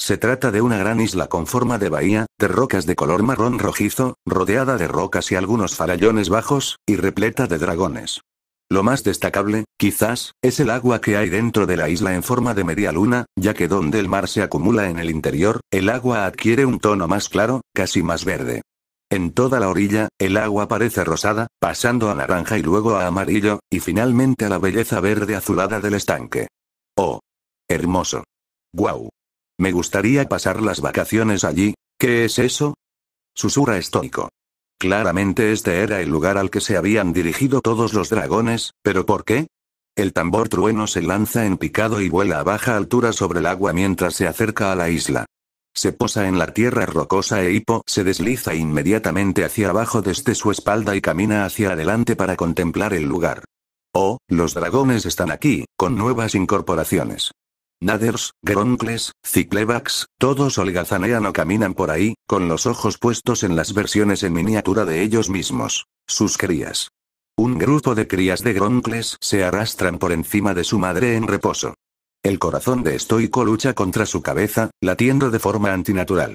Se trata de una gran isla con forma de bahía, de rocas de color marrón rojizo, rodeada de rocas y algunos farallones bajos, y repleta de dragones. Lo más destacable, quizás, es el agua que hay dentro de la isla en forma de media luna, ya que donde el mar se acumula en el interior, el agua adquiere un tono más claro, casi más verde. En toda la orilla, el agua parece rosada, pasando a naranja y luego a amarillo, y finalmente a la belleza verde azulada del estanque. ¡Oh! Hermoso. ¡Guau! Me gustaría pasar las vacaciones allí. ¿Qué es eso? Susurra estoico. Claramente este era el lugar al que se habían dirigido todos los dragones, pero ¿por qué? El tambor trueno se lanza en picado y vuela a baja altura sobre el agua mientras se acerca a la isla. Se posa en la tierra rocosa e Hippo se desliza inmediatamente hacia abajo desde su espalda y camina hacia adelante para contemplar el lugar. Oh, los dragones están aquí, con nuevas incorporaciones. Naders, Gronkles, Ciclevax, todos holgazanean o caminan por ahí, con los ojos puestos en las versiones en miniatura de ellos mismos. Sus crías. Un grupo de crías de Gronkles se arrastran por encima de su madre en reposo. El corazón de Estoico lucha contra su cabeza, latiendo de forma antinatural.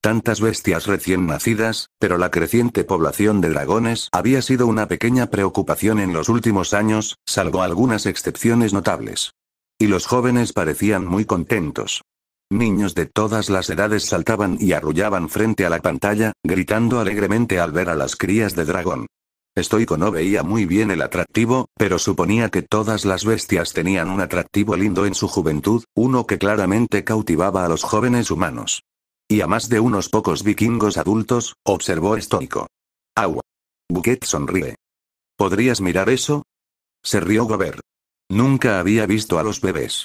Tantas bestias recién nacidas, pero la creciente población de dragones había sido una pequeña preocupación en los últimos años, salvo algunas excepciones notables. Y los jóvenes parecían muy contentos. Niños de todas las edades saltaban y arrullaban frente a la pantalla, gritando alegremente al ver a las crías de dragón. Estoico no veía muy bien el atractivo, pero suponía que todas las bestias tenían un atractivo lindo en su juventud, uno que claramente cautivaba a los jóvenes humanos. Y a más de unos pocos vikingos adultos, observó Estoico. Agua. Buquet sonríe. ¿Podrías mirar eso? Se rió Gobert. Nunca había visto a los bebés.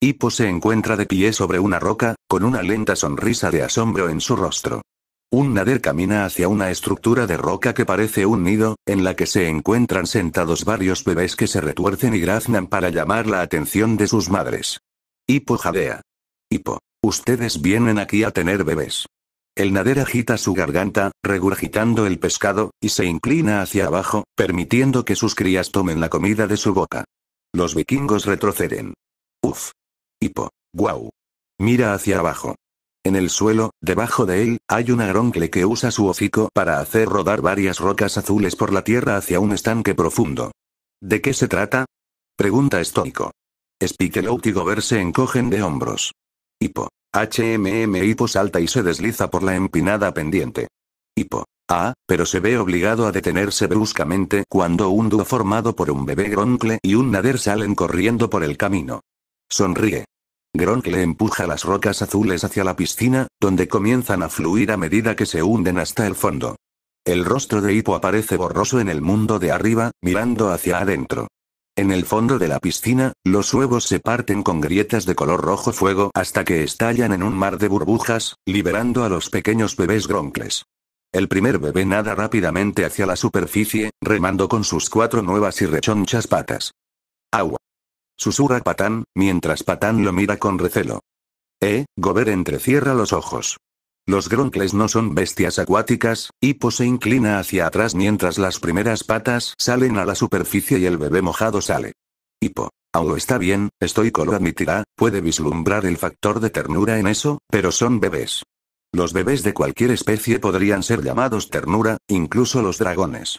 Hippo se encuentra de pie sobre una roca, con una lenta sonrisa de asombro en su rostro. Un nader camina hacia una estructura de roca que parece un nido, en la que se encuentran sentados varios bebés que se retuercen y graznan para llamar la atención de sus madres. Hipo jadea. Hipo, ustedes vienen aquí a tener bebés. El nader agita su garganta, regurgitando el pescado, y se inclina hacia abajo, permitiendo que sus crías tomen la comida de su boca. Los vikingos retroceden. Uf. Hipo. Guau. Mira hacia abajo. En el suelo, debajo de él, hay un grongle que usa su hocico para hacer rodar varias rocas azules por la tierra hacia un estanque profundo. ¿De qué se trata? Pregunta estónico. Spikelout y se encogen de hombros. Hipo. HMM Hipo salta y se desliza por la empinada pendiente. Hipo. Ah, pero se ve obligado a detenerse bruscamente cuando un dúo formado por un bebé Gronkle y un Nader salen corriendo por el camino. Sonríe. Gronkle empuja las rocas azules hacia la piscina, donde comienzan a fluir a medida que se hunden hasta el fondo. El rostro de Hippo aparece borroso en el mundo de arriba, mirando hacia adentro. En el fondo de la piscina, los huevos se parten con grietas de color rojo fuego hasta que estallan en un mar de burbujas, liberando a los pequeños bebés gronkles. El primer bebé nada rápidamente hacia la superficie, remando con sus cuatro nuevas y rechonchas patas. Agua. Susurra Patán, mientras Patán lo mira con recelo. Eh, Gober entrecierra los ojos. Los gronkles no son bestias acuáticas, Hippo se inclina hacia atrás mientras las primeras patas salen a la superficie y el bebé mojado sale. Hippo. ¡Agua está bien, estoy lo admitirá, puede vislumbrar el factor de ternura en eso, pero son bebés. Los bebés de cualquier especie podrían ser llamados ternura, incluso los dragones.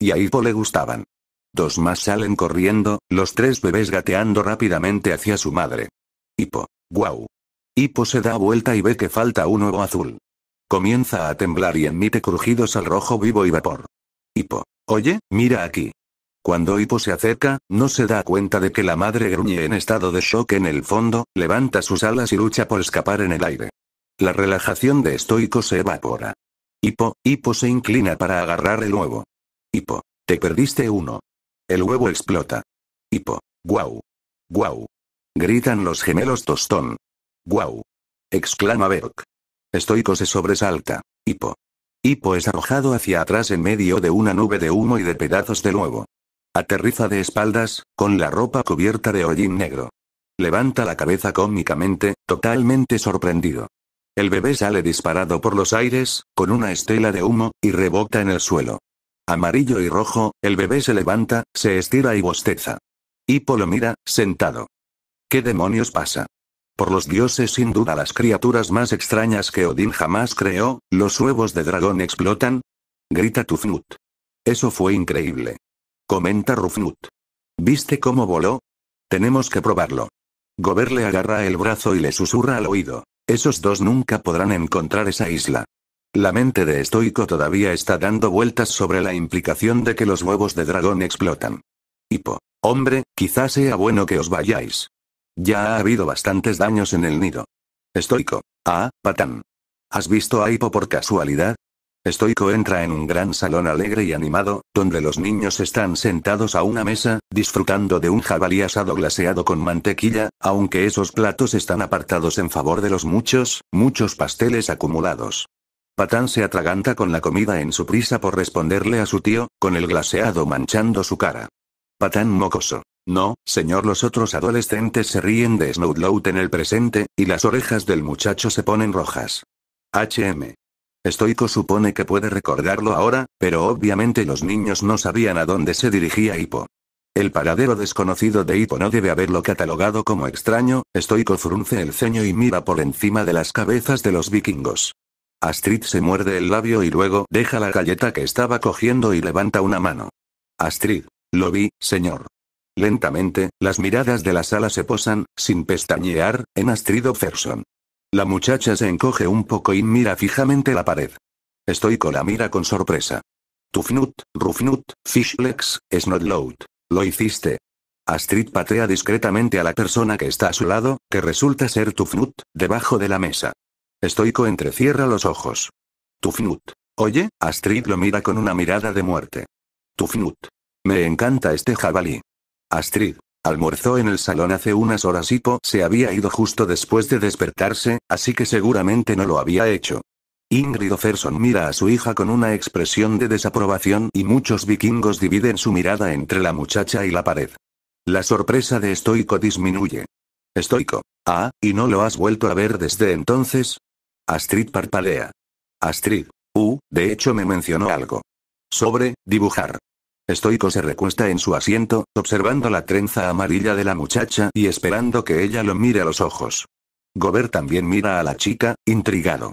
Y a Hippo le gustaban. Dos más salen corriendo, los tres bebés gateando rápidamente hacia su madre. Hippo. Guau. Hippo se da vuelta y ve que falta un huevo azul. Comienza a temblar y emite crujidos al rojo vivo y vapor. Hippo. Oye, mira aquí. Cuando Hippo se acerca, no se da cuenta de que la madre gruñe en estado de shock en el fondo, levanta sus alas y lucha por escapar en el aire. La relajación de estoico se evapora. Hipo, Hipo se inclina para agarrar el huevo. Hipo, te perdiste uno. El huevo explota. Hipo, guau. Guau. Gritan los gemelos tostón. Guau. Exclama Berk. Estoico se sobresalta. Hipo. Hipo es arrojado hacia atrás en medio de una nube de humo y de pedazos de huevo. Aterriza de espaldas, con la ropa cubierta de hollín negro. Levanta la cabeza cómicamente, totalmente sorprendido. El bebé sale disparado por los aires, con una estela de humo, y rebota en el suelo. Amarillo y rojo, el bebé se levanta, se estira y bosteza. Y lo mira, sentado. ¿Qué demonios pasa? Por los dioses sin duda las criaturas más extrañas que Odín jamás creó, los huevos de dragón explotan. Grita Tufnut. Eso fue increíble. Comenta Rufnut. ¿Viste cómo voló? Tenemos que probarlo. Gober le agarra el brazo y le susurra al oído. Esos dos nunca podrán encontrar esa isla. La mente de Estoico todavía está dando vueltas sobre la implicación de que los huevos de dragón explotan. Hipo. Hombre, quizás sea bueno que os vayáis. Ya ha habido bastantes daños en el nido. Estoico. Ah, patán. ¿Has visto a Hipo por casualidad? estoico entra en un gran salón alegre y animado, donde los niños están sentados a una mesa, disfrutando de un jabalí asado glaseado con mantequilla, aunque esos platos están apartados en favor de los muchos, muchos pasteles acumulados. Patán se atraganta con la comida en su prisa por responderle a su tío, con el glaseado manchando su cara. Patán mocoso. No, señor, los otros adolescentes se ríen de Snowdlout en el presente, y las orejas del muchacho se ponen rojas. HM. Estoico supone que puede recordarlo ahora, pero obviamente los niños no sabían a dónde se dirigía Hippo. El paradero desconocido de Hippo no debe haberlo catalogado como extraño, Estoico frunce el ceño y mira por encima de las cabezas de los vikingos. Astrid se muerde el labio y luego deja la galleta que estaba cogiendo y levanta una mano. Astrid. Lo vi, señor. Lentamente, las miradas de la sala se posan, sin pestañear, en Astrid Opherson. La muchacha se encoge un poco y mira fijamente la pared. Estoy con la mira con sorpresa. Tufnut, Rufnut, Fishlex, Snodlout. Lo hiciste. Astrid patea discretamente a la persona que está a su lado, que resulta ser Tufnut, debajo de la mesa. Estoico entrecierra los ojos. Tufnut. Oye, Astrid lo mira con una mirada de muerte. Tufnut. Me encanta este jabalí. Astrid. Almorzó en el salón hace unas horas y Po se había ido justo después de despertarse, así que seguramente no lo había hecho. Ingrid ferson mira a su hija con una expresión de desaprobación y muchos vikingos dividen su mirada entre la muchacha y la pared. La sorpresa de Stoico disminuye. Stoico. Ah, ¿y no lo has vuelto a ver desde entonces? Astrid parpalea. Astrid. Uh, de hecho me mencionó algo. Sobre, dibujar. Estoico se recuesta en su asiento, observando la trenza amarilla de la muchacha y esperando que ella lo mire a los ojos. Gobert también mira a la chica, intrigado.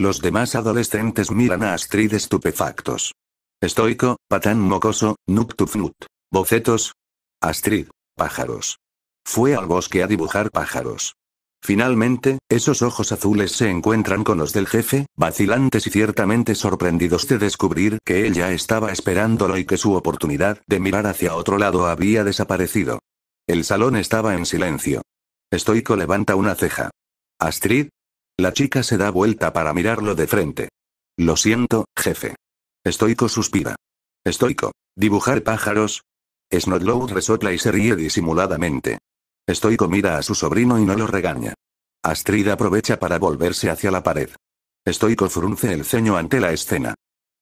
Los demás adolescentes miran a Astrid estupefactos. Estoico, patán mocoso, nuktufnut. Bocetos. Astrid. Pájaros. Fue al bosque a dibujar pájaros. Finalmente, esos ojos azules se encuentran con los del jefe, vacilantes y ciertamente sorprendidos de descubrir que ella estaba esperándolo y que su oportunidad de mirar hacia otro lado había desaparecido. El salón estaba en silencio. Estoico levanta una ceja. Astrid. La chica se da vuelta para mirarlo de frente. Lo siento, jefe. Estoico suspira. Estoico. Dibujar pájaros. Snodlow resopla y se ríe disimuladamente. Estoico mira a su sobrino y no lo regaña. Astrid aprovecha para volverse hacia la pared. Estoico frunce el ceño ante la escena.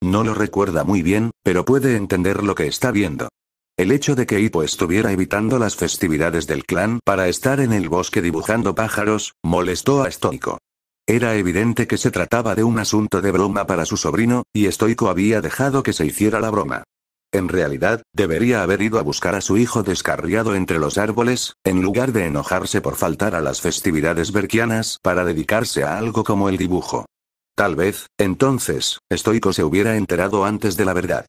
No lo recuerda muy bien, pero puede entender lo que está viendo. El hecho de que Hippo estuviera evitando las festividades del clan para estar en el bosque dibujando pájaros, molestó a Estoico. Era evidente que se trataba de un asunto de broma para su sobrino, y Estoico había dejado que se hiciera la broma. En realidad, debería haber ido a buscar a su hijo descarriado entre los árboles, en lugar de enojarse por faltar a las festividades berquianas para dedicarse a algo como el dibujo. Tal vez, entonces, Estoico se hubiera enterado antes de la verdad.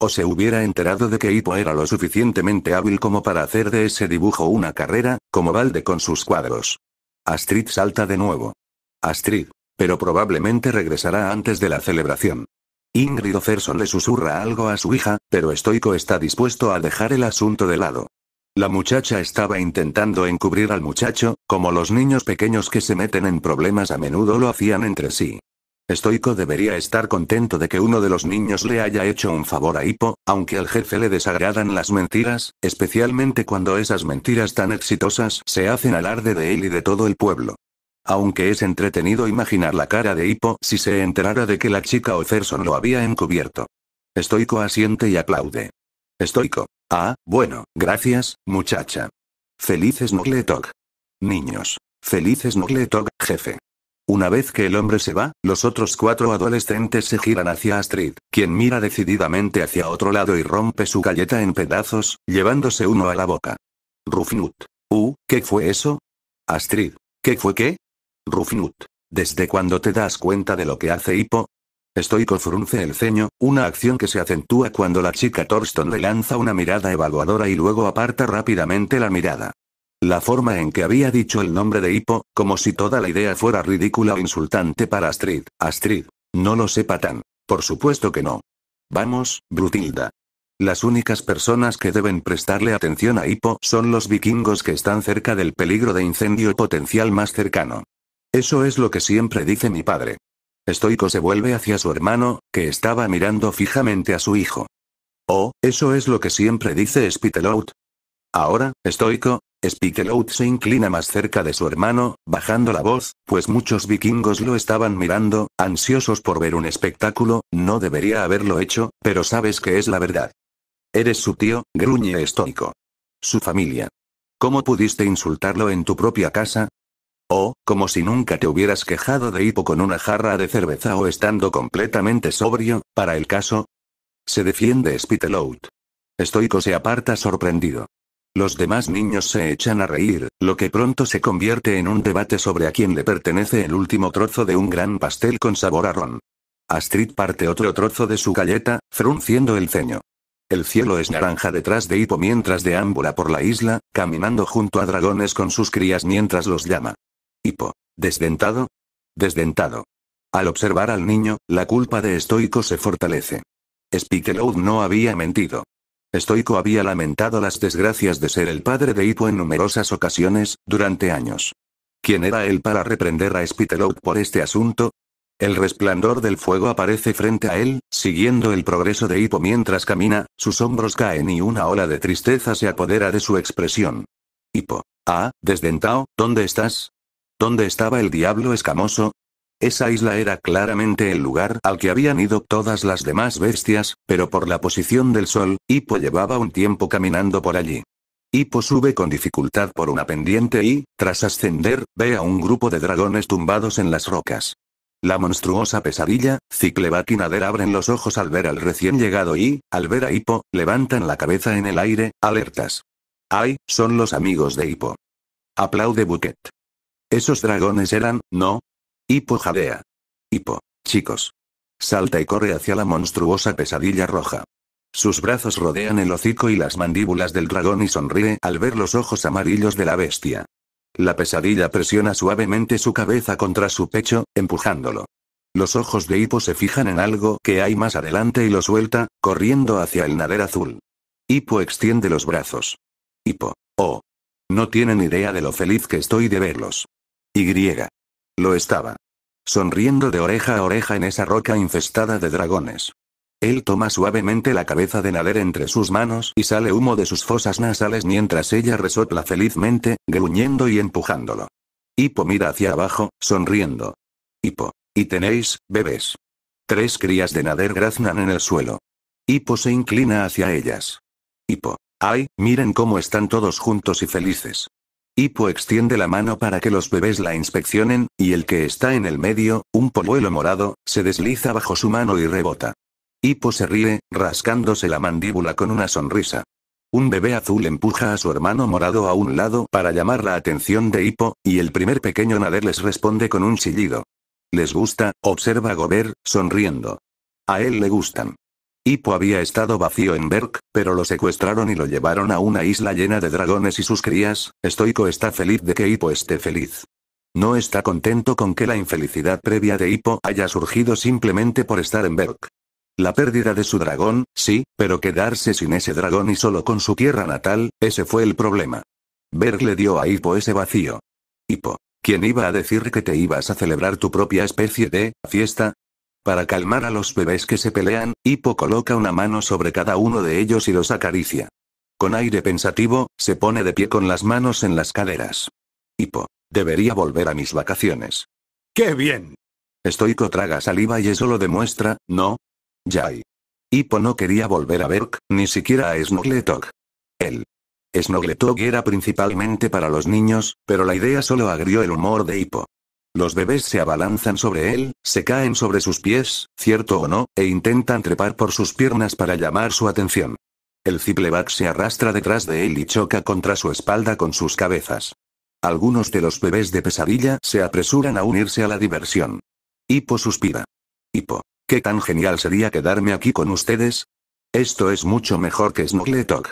O se hubiera enterado de que Hippo era lo suficientemente hábil como para hacer de ese dibujo una carrera, como Valde con sus cuadros. Astrid salta de nuevo. Astrid. Pero probablemente regresará antes de la celebración. Ingrid O'Ferson le susurra algo a su hija, pero Estoico está dispuesto a dejar el asunto de lado. La muchacha estaba intentando encubrir al muchacho, como los niños pequeños que se meten en problemas a menudo lo hacían entre sí. Estoico debería estar contento de que uno de los niños le haya hecho un favor a Hippo, aunque al jefe le desagradan las mentiras, especialmente cuando esas mentiras tan exitosas se hacen alarde de él y de todo el pueblo. Aunque es entretenido imaginar la cara de Hippo si se enterara de que la chica Otherson lo había encubierto. Estoico asiente y aplaude. Estoico. Ah, bueno, gracias, muchacha. Felices Nugletog. Niños. Felices Nugletog, jefe. Una vez que el hombre se va, los otros cuatro adolescentes se giran hacia Astrid, quien mira decididamente hacia otro lado y rompe su galleta en pedazos, llevándose uno a la boca. Rufnut. Uh, ¿qué fue eso? Astrid. ¿Qué fue qué? Rufnut. ¿Desde cuando te das cuenta de lo que hace Hippo? Estoico frunce el ceño, una acción que se acentúa cuando la chica Thorston le lanza una mirada evaluadora y luego aparta rápidamente la mirada. La forma en que había dicho el nombre de Hippo, como si toda la idea fuera ridícula o insultante para Astrid. Astrid. No lo sepa tan. Por supuesto que no. Vamos, Brutilda. Las únicas personas que deben prestarle atención a Hippo son los vikingos que están cerca del peligro de incendio potencial más cercano. Eso es lo que siempre dice mi padre. Estoico se vuelve hacia su hermano, que estaba mirando fijamente a su hijo. Oh, eso es lo que siempre dice Spitelout. Ahora, estoico, Spitelout se inclina más cerca de su hermano, bajando la voz, pues muchos vikingos lo estaban mirando, ansiosos por ver un espectáculo, no debería haberlo hecho, pero sabes que es la verdad. Eres su tío, gruñe estoico. Su familia. ¿Cómo pudiste insultarlo en tu propia casa? O, como si nunca te hubieras quejado de hipo con una jarra de cerveza o estando completamente sobrio, para el caso. Se defiende Spittelout. Estoico se aparta sorprendido. Los demás niños se echan a reír, lo que pronto se convierte en un debate sobre a quién le pertenece el último trozo de un gran pastel con sabor a ron. Astrid parte otro trozo de su galleta, frunciendo el ceño. El cielo es naranja detrás de Hippo mientras deambula por la isla, caminando junto a dragones con sus crías mientras los llama. Hipo. Desdentado. Desdentado. Al observar al niño, la culpa de Estoico se fortalece. Spiteloud no había mentido. Estoico había lamentado las desgracias de ser el padre de Hipo en numerosas ocasiones, durante años. ¿Quién era él para reprender a Spiteloud por este asunto? El resplandor del fuego aparece frente a él, siguiendo el progreso de Hipo mientras camina, sus hombros caen y una ola de tristeza se apodera de su expresión. Hipo. Ah, desdentado, ¿dónde estás? ¿Dónde estaba el diablo escamoso? Esa isla era claramente el lugar al que habían ido todas las demás bestias, pero por la posición del sol, Hippo llevaba un tiempo caminando por allí. Hippo sube con dificultad por una pendiente y, tras ascender, ve a un grupo de dragones tumbados en las rocas. La monstruosa pesadilla, cicle y abren los ojos al ver al recién llegado y, al ver a Hippo, levantan la cabeza en el aire, alertas. ¡Ay, son los amigos de Hippo! Aplaude Buket. Esos dragones eran, ¿no? Hipo jadea. Hipo, chicos. Salta y corre hacia la monstruosa pesadilla roja. Sus brazos rodean el hocico y las mandíbulas del dragón y sonríe al ver los ojos amarillos de la bestia. La pesadilla presiona suavemente su cabeza contra su pecho, empujándolo. Los ojos de Hipo se fijan en algo que hay más adelante y lo suelta, corriendo hacia el nader azul. Hipo extiende los brazos. Hipo, Oh. No tienen idea de lo feliz que estoy de verlos. Y. Lo estaba. Sonriendo de oreja a oreja en esa roca infestada de dragones. Él toma suavemente la cabeza de Nader entre sus manos y sale humo de sus fosas nasales mientras ella resopla felizmente, gruñendo y empujándolo. Hipo mira hacia abajo, sonriendo. Hipo. Y tenéis, bebés. Tres crías de Nader graznan en el suelo. Hipo se inclina hacia ellas. Hipo. Ay, miren cómo están todos juntos y felices. Hippo extiende la mano para que los bebés la inspeccionen, y el que está en el medio, un polluelo morado, se desliza bajo su mano y rebota. Hipo se ríe, rascándose la mandíbula con una sonrisa. Un bebé azul empuja a su hermano morado a un lado para llamar la atención de Hippo, y el primer pequeño nader les responde con un chillido. Les gusta, observa Gobert, sonriendo. A él le gustan. Hippo había estado vacío en Berk, pero lo secuestraron y lo llevaron a una isla llena de dragones y sus crías. estoico está feliz de que Hippo esté feliz. No está contento con que la infelicidad previa de Hippo haya surgido simplemente por estar en Berk. La pérdida de su dragón, sí, pero quedarse sin ese dragón y solo con su tierra natal, ese fue el problema. Berk le dio a Hippo ese vacío. Hippo, ¿quién iba a decir que te ibas a celebrar tu propia especie de fiesta? Para calmar a los bebés que se pelean, Hippo coloca una mano sobre cada uno de ellos y los acaricia. Con aire pensativo, se pone de pie con las manos en las caderas. Hippo, debería volver a mis vacaciones. ¡Qué bien! Estoico traga saliva y eso lo demuestra, ¿no? Yay. Hippo no quería volver a Berk, ni siquiera a Snogletog. Él. Snogletog era principalmente para los niños, pero la idea solo agrió el humor de Hippo. Los bebés se abalanzan sobre él, se caen sobre sus pies, cierto o no, e intentan trepar por sus piernas para llamar su atención. El cipleback se arrastra detrás de él y choca contra su espalda con sus cabezas. Algunos de los bebés de pesadilla se apresuran a unirse a la diversión. Hipo suspira. Hipo, ¿qué tan genial sería quedarme aquí con ustedes? Esto es mucho mejor que Snugletog.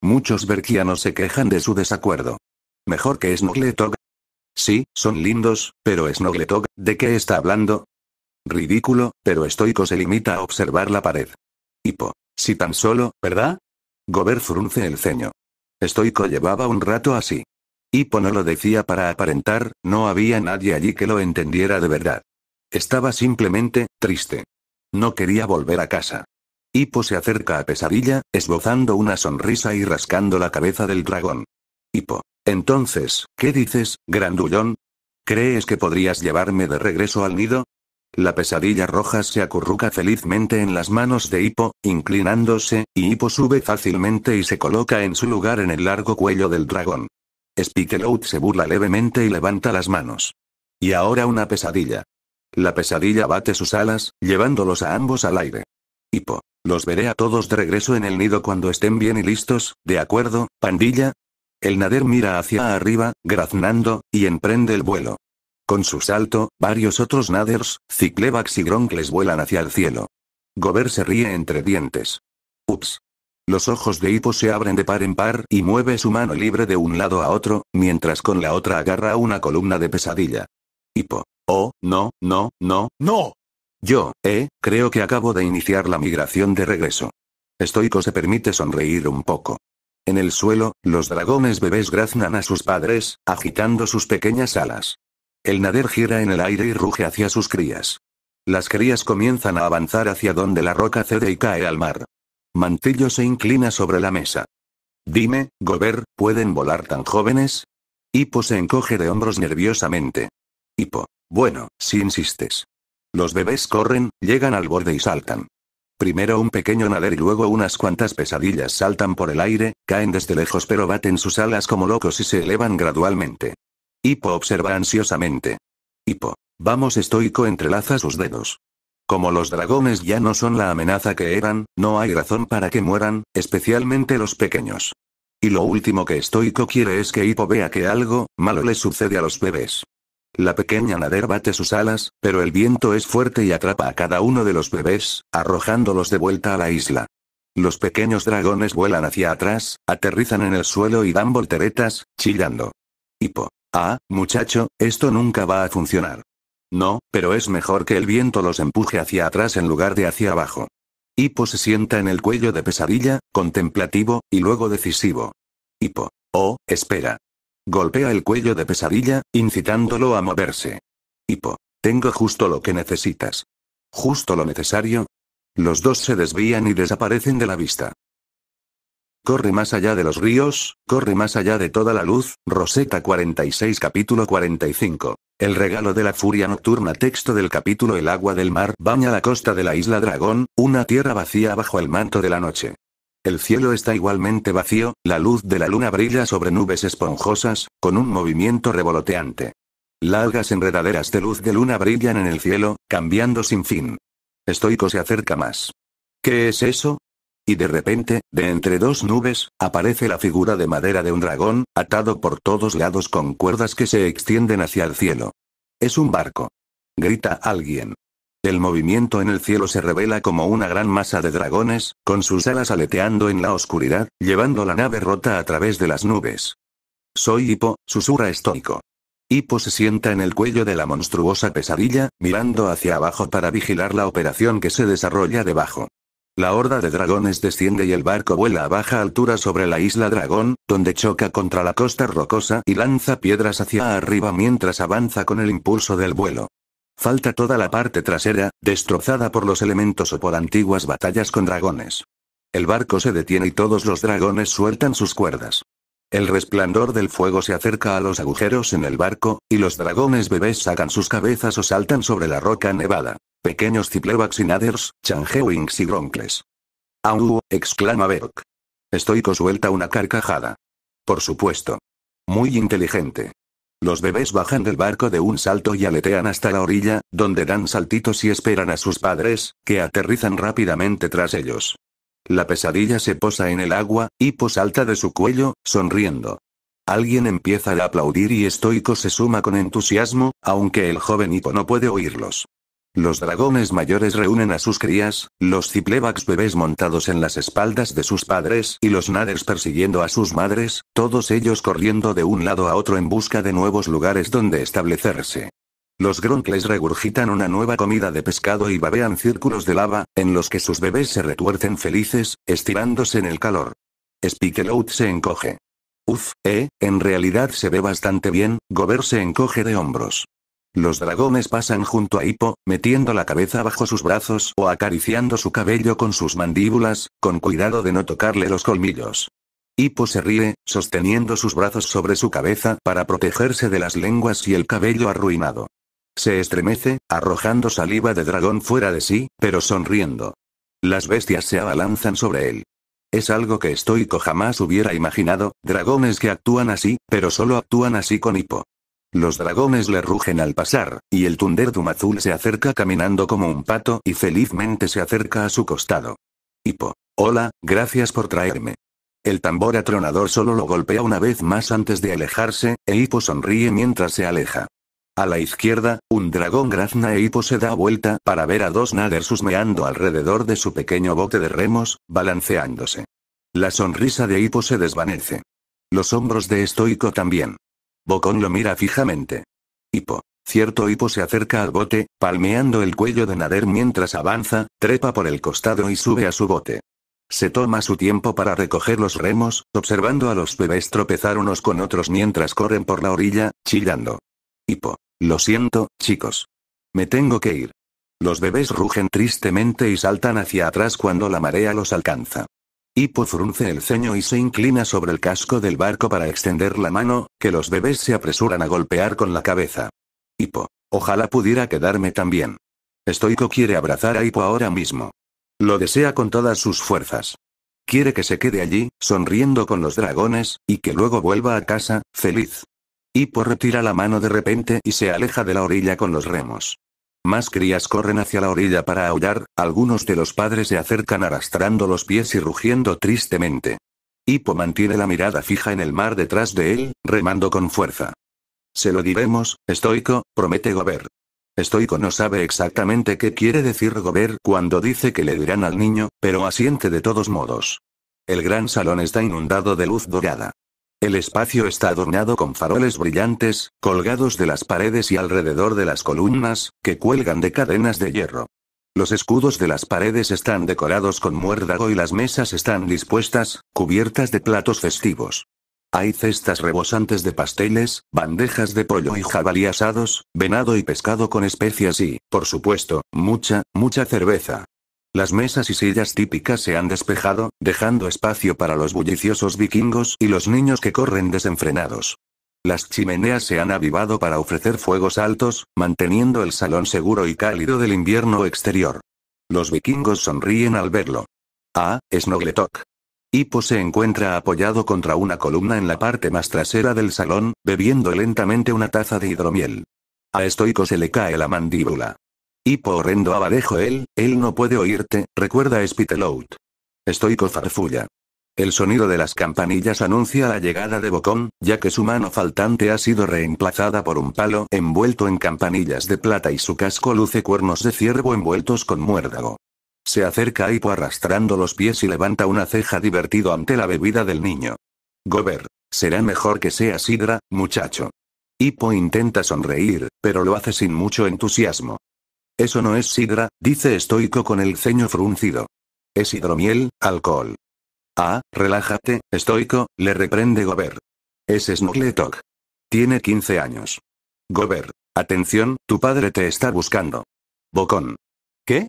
Muchos berkianos se quejan de su desacuerdo. Mejor que Snugletog. Sí, son lindos, pero Snogletog, ¿de qué está hablando? Ridículo, pero estoico se limita a observar la pared. Hipo. Si tan solo, ¿verdad? Gober frunce el ceño. Estoico llevaba un rato así. Hipo no lo decía para aparentar, no había nadie allí que lo entendiera de verdad. Estaba simplemente, triste. No quería volver a casa. Hipo se acerca a Pesadilla, esbozando una sonrisa y rascando la cabeza del dragón. Hipo. Entonces, ¿qué dices, grandullón? ¿Crees que podrías llevarme de regreso al nido? La pesadilla roja se acurruca felizmente en las manos de Hippo, inclinándose, y Hippo sube fácilmente y se coloca en su lugar en el largo cuello del dragón. Spikelout se burla levemente y levanta las manos. Y ahora una pesadilla. La pesadilla bate sus alas, llevándolos a ambos al aire. Hippo. Los veré a todos de regreso en el nido cuando estén bien y listos, ¿de acuerdo, pandilla? El nader mira hacia arriba, graznando, y emprende el vuelo. Con su salto, varios otros naders, Ciclevax y Gronkles vuelan hacia el cielo. Gober se ríe entre dientes. Ups. Los ojos de Hippo se abren de par en par y mueve su mano libre de un lado a otro, mientras con la otra agarra una columna de pesadilla. Hippo. Oh, no, no, no, no. Yo, eh, creo que acabo de iniciar la migración de regreso. Estoico se permite sonreír un poco. En el suelo, los dragones bebés graznan a sus padres, agitando sus pequeñas alas. El nader gira en el aire y ruge hacia sus crías. Las crías comienzan a avanzar hacia donde la roca cede y cae al mar. Mantillo se inclina sobre la mesa. Dime, Gober, ¿pueden volar tan jóvenes? Hipo se encoge de hombros nerviosamente. Hipo, Bueno, si insistes. Los bebés corren, llegan al borde y saltan. Primero un pequeño nader y luego unas cuantas pesadillas saltan por el aire, caen desde lejos pero baten sus alas como locos y se elevan gradualmente. Hippo observa ansiosamente. Hippo. Vamos estoico entrelaza sus dedos. Como los dragones ya no son la amenaza que eran, no hay razón para que mueran, especialmente los pequeños. Y lo último que Estoico quiere es que Hippo vea que algo malo le sucede a los bebés. La pequeña Nader bate sus alas, pero el viento es fuerte y atrapa a cada uno de los bebés, arrojándolos de vuelta a la isla. Los pequeños dragones vuelan hacia atrás, aterrizan en el suelo y dan volteretas, chillando. Hipo. Ah, muchacho, esto nunca va a funcionar. No, pero es mejor que el viento los empuje hacia atrás en lugar de hacia abajo. Hipo se sienta en el cuello de pesadilla, contemplativo, y luego decisivo. Hipo. Oh, espera. Golpea el cuello de pesadilla, incitándolo a moverse. Hipo. Tengo justo lo que necesitas. Justo lo necesario. Los dos se desvían y desaparecen de la vista. Corre más allá de los ríos, corre más allá de toda la luz, Rosetta 46 capítulo 45. El regalo de la furia nocturna texto del capítulo El agua del mar baña la costa de la isla Dragón, una tierra vacía bajo el manto de la noche. El cielo está igualmente vacío, la luz de la luna brilla sobre nubes esponjosas, con un movimiento revoloteante. Largas enredaderas de luz de luna brillan en el cielo, cambiando sin fin. Estoico se acerca más. ¿Qué es eso? Y de repente, de entre dos nubes, aparece la figura de madera de un dragón, atado por todos lados con cuerdas que se extienden hacia el cielo. Es un barco. Grita alguien. El movimiento en el cielo se revela como una gran masa de dragones, con sus alas aleteando en la oscuridad, llevando la nave rota a través de las nubes. Soy Hippo, susurra estoico. Hippo se sienta en el cuello de la monstruosa pesadilla, mirando hacia abajo para vigilar la operación que se desarrolla debajo. La horda de dragones desciende y el barco vuela a baja altura sobre la isla Dragón, donde choca contra la costa rocosa y lanza piedras hacia arriba mientras avanza con el impulso del vuelo. Falta toda la parte trasera, destrozada por los elementos o por antiguas batallas con dragones. El barco se detiene y todos los dragones sueltan sus cuerdas. El resplandor del fuego se acerca a los agujeros en el barco, y los dragones bebés sacan sus cabezas o saltan sobre la roca nevada. Pequeños Ciplevax y Naders, Changewings y Gronkles. ¡Au! exclama Berk. Estoico suelta una carcajada. Por supuesto. Muy inteligente. Los bebés bajan del barco de un salto y aletean hasta la orilla, donde dan saltitos y esperan a sus padres, que aterrizan rápidamente tras ellos. La pesadilla se posa en el agua, Hipo salta de su cuello, sonriendo. Alguien empieza a aplaudir y Estoico se suma con entusiasmo, aunque el joven hipo no puede oírlos. Los dragones mayores reúnen a sus crías, los ciplevax bebés montados en las espaldas de sus padres y los naders persiguiendo a sus madres, todos ellos corriendo de un lado a otro en busca de nuevos lugares donde establecerse. Los gronkles regurgitan una nueva comida de pescado y babean círculos de lava, en los que sus bebés se retuercen felices, estirándose en el calor. Spikelout se encoge. Uf, eh, en realidad se ve bastante bien, Gober se encoge de hombros. Los dragones pasan junto a Hippo, metiendo la cabeza bajo sus brazos o acariciando su cabello con sus mandíbulas, con cuidado de no tocarle los colmillos. Hippo se ríe, sosteniendo sus brazos sobre su cabeza para protegerse de las lenguas y el cabello arruinado. Se estremece, arrojando saliva de dragón fuera de sí, pero sonriendo. Las bestias se abalanzan sobre él. Es algo que estoico jamás hubiera imaginado, dragones que actúan así, pero solo actúan así con hipo. Los dragones le rugen al pasar, y el Tunderdumazul azul se acerca caminando como un pato y felizmente se acerca a su costado. Hipo. Hola, gracias por traerme. El tambor atronador solo lo golpea una vez más antes de alejarse, e Hipo sonríe mientras se aleja. A la izquierda, un dragón grazna e Hippo se da vuelta para ver a dos naders husmeando alrededor de su pequeño bote de remos, balanceándose. La sonrisa de Hipo se desvanece. Los hombros de Estoico también. Bocón lo mira fijamente. Hipo. Cierto hipo se acerca al bote, palmeando el cuello de Nader mientras avanza, trepa por el costado y sube a su bote. Se toma su tiempo para recoger los remos, observando a los bebés tropezar unos con otros mientras corren por la orilla, chillando. Hipo. Lo siento, chicos. Me tengo que ir. Los bebés rugen tristemente y saltan hacia atrás cuando la marea los alcanza. Hippo frunce el ceño y se inclina sobre el casco del barco para extender la mano, que los bebés se apresuran a golpear con la cabeza. Hippo. Ojalá pudiera quedarme también. Estoico quiere abrazar a Hippo ahora mismo. Lo desea con todas sus fuerzas. Quiere que se quede allí, sonriendo con los dragones, y que luego vuelva a casa, feliz. Hippo retira la mano de repente y se aleja de la orilla con los remos. Más crías corren hacia la orilla para aullar, algunos de los padres se acercan arrastrando los pies y rugiendo tristemente. Hippo mantiene la mirada fija en el mar detrás de él, remando con fuerza. Se lo diremos, estoico, promete Gober. Estoico no sabe exactamente qué quiere decir Gober cuando dice que le dirán al niño, pero asiente de todos modos. El gran salón está inundado de luz dorada. El espacio está adornado con faroles brillantes, colgados de las paredes y alrededor de las columnas, que cuelgan de cadenas de hierro. Los escudos de las paredes están decorados con muérdago y las mesas están dispuestas, cubiertas de platos festivos. Hay cestas rebosantes de pasteles, bandejas de pollo y jabalí asados, venado y pescado con especias y, por supuesto, mucha, mucha cerveza. Las mesas y sillas típicas se han despejado, dejando espacio para los bulliciosos vikingos y los niños que corren desenfrenados. Las chimeneas se han avivado para ofrecer fuegos altos, manteniendo el salón seguro y cálido del invierno exterior. Los vikingos sonríen al verlo. Ah, es Nogletok. Hippo se encuentra apoyado contra una columna en la parte más trasera del salón, bebiendo lentamente una taza de hidromiel. A Estoico se le cae la mandíbula. Hipo horrendo abadejo él, él no puede oírte, recuerda Spitelout. Estoy cozarfulla. El sonido de las campanillas anuncia la llegada de Bocón, ya que su mano faltante ha sido reemplazada por un palo envuelto en campanillas de plata y su casco luce cuernos de ciervo envueltos con muérdago. Se acerca a Hipo arrastrando los pies y levanta una ceja divertido ante la bebida del niño. Gober, será mejor que sea sidra, muchacho. Hipo intenta sonreír, pero lo hace sin mucho entusiasmo. Eso no es sidra, dice estoico con el ceño fruncido. Es hidromiel, alcohol. Ah, relájate, estoico, le reprende Gobert. Es Snugletok. Tiene 15 años. Gober, Atención, tu padre te está buscando. Bocón. ¿Qué?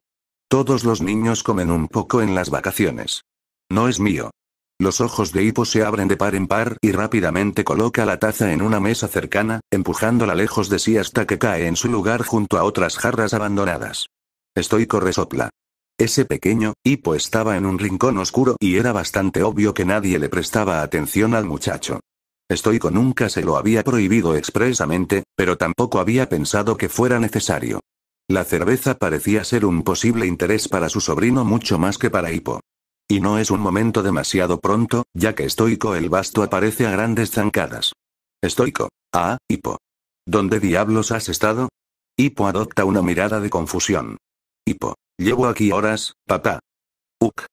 Todos los niños comen un poco en las vacaciones. No es mío. Los ojos de Hippo se abren de par en par y rápidamente coloca la taza en una mesa cercana, empujándola lejos de sí hasta que cae en su lugar junto a otras jarras abandonadas. Estoico resopla. Ese pequeño, Hippo estaba en un rincón oscuro y era bastante obvio que nadie le prestaba atención al muchacho. Estoico nunca se lo había prohibido expresamente, pero tampoco había pensado que fuera necesario. La cerveza parecía ser un posible interés para su sobrino mucho más que para Hippo. Y no es un momento demasiado pronto, ya que estoico el basto aparece a grandes zancadas. Estoico. Ah, Hipo. ¿Dónde diablos has estado? Hipo adopta una mirada de confusión. Hipo. Llevo aquí horas, papá. Uc.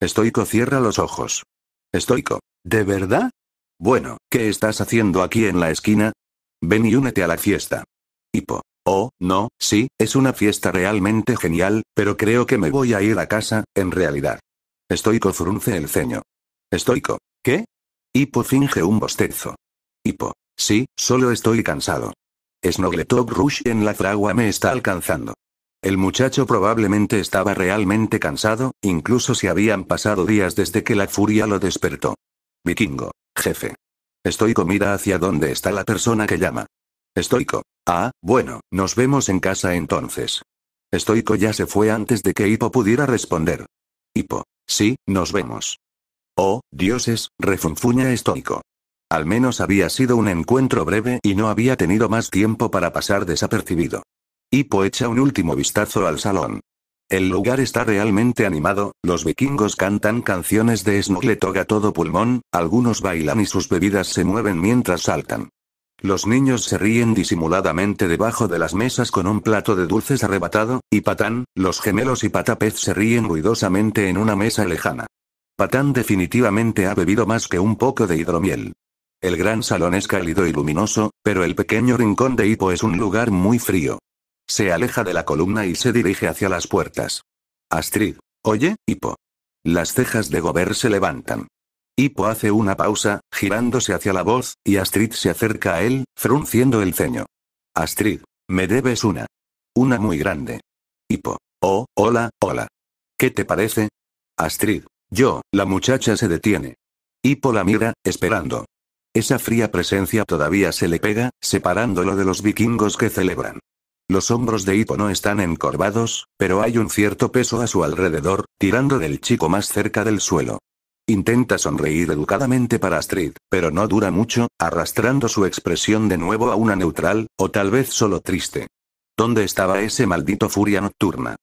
Estoico cierra los ojos. Estoico. ¿De verdad? Bueno, ¿qué estás haciendo aquí en la esquina? Ven y únete a la fiesta. Hipo. Oh, no, sí, es una fiesta realmente genial, pero creo que me voy a ir a casa, en realidad. Estoico frunce el ceño. Estoico. ¿Qué? Hipo finge un bostezo. Hipo. Sí, solo estoy cansado. Snogletop Rush en la fragua me está alcanzando. El muchacho probablemente estaba realmente cansado, incluso si habían pasado días desde que la furia lo despertó. Vikingo. Jefe. Estoico mira hacia dónde está la persona que llama. Estoico. Ah, bueno, nos vemos en casa entonces. Estoico ya se fue antes de que Hipo pudiera responder. Hipo. Sí, nos vemos. Oh, dioses, refunfuña estónico. Al menos había sido un encuentro breve y no había tenido más tiempo para pasar desapercibido. Hippo echa un último vistazo al salón. El lugar está realmente animado, los vikingos cantan canciones de toga todo pulmón, algunos bailan y sus bebidas se mueven mientras saltan. Los niños se ríen disimuladamente debajo de las mesas con un plato de dulces arrebatado, y Patán, los gemelos y Patapez se ríen ruidosamente en una mesa lejana. Patán definitivamente ha bebido más que un poco de hidromiel. El gran salón es cálido y luminoso, pero el pequeño rincón de Hipo es un lugar muy frío. Se aleja de la columna y se dirige hacia las puertas. Astrid. Oye, Hipo. Las cejas de Gober se levantan. Hippo hace una pausa, girándose hacia la voz, y Astrid se acerca a él, frunciendo el ceño. Astrid, me debes una. Una muy grande. Hippo. Oh, hola, hola. ¿Qué te parece? Astrid. Yo, la muchacha se detiene. Hippo la mira, esperando. Esa fría presencia todavía se le pega, separándolo de los vikingos que celebran. Los hombros de Hippo no están encorvados, pero hay un cierto peso a su alrededor, tirando del chico más cerca del suelo. Intenta sonreír educadamente para Astrid, pero no dura mucho, arrastrando su expresión de nuevo a una neutral, o tal vez solo triste. ¿Dónde estaba ese maldito furia nocturna?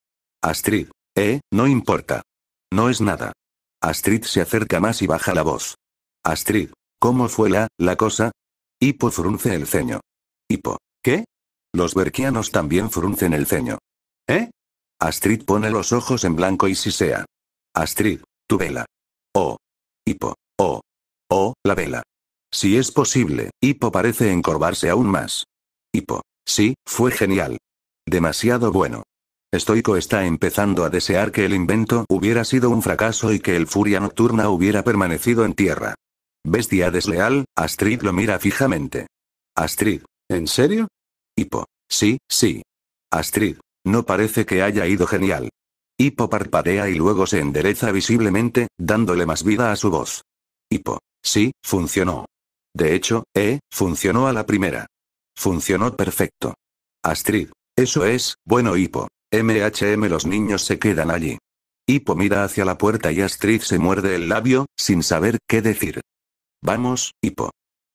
Astrid. Eh, no importa. No es nada. Astrid se acerca más y baja la voz. Astrid. ¿Cómo fue la, la cosa? Hipo frunce el ceño. Hipo. ¿Qué? Los berquianos también fruncen el ceño. ¿Eh? Astrid pone los ojos en blanco y si sea. Astrid, tu vela. Oh. Hipo. Oh. Oh, la vela. Si es posible, Hipo parece encorvarse aún más. Hipo. Sí, fue genial. Demasiado bueno. Estoico está empezando a desear que el invento hubiera sido un fracaso y que el Furia Nocturna hubiera permanecido en tierra. Bestia desleal, Astrid lo mira fijamente. Astrid. ¿En serio? Hipo. Sí, sí. Astrid. No parece que haya ido genial. Hippo parpadea y luego se endereza visiblemente, dándole más vida a su voz. Hippo. Sí, funcionó. De hecho, eh, funcionó a la primera. Funcionó perfecto. Astrid. Eso es, bueno Hippo. MHM los niños se quedan allí. Hippo mira hacia la puerta y Astrid se muerde el labio, sin saber qué decir. Vamos, Hippo.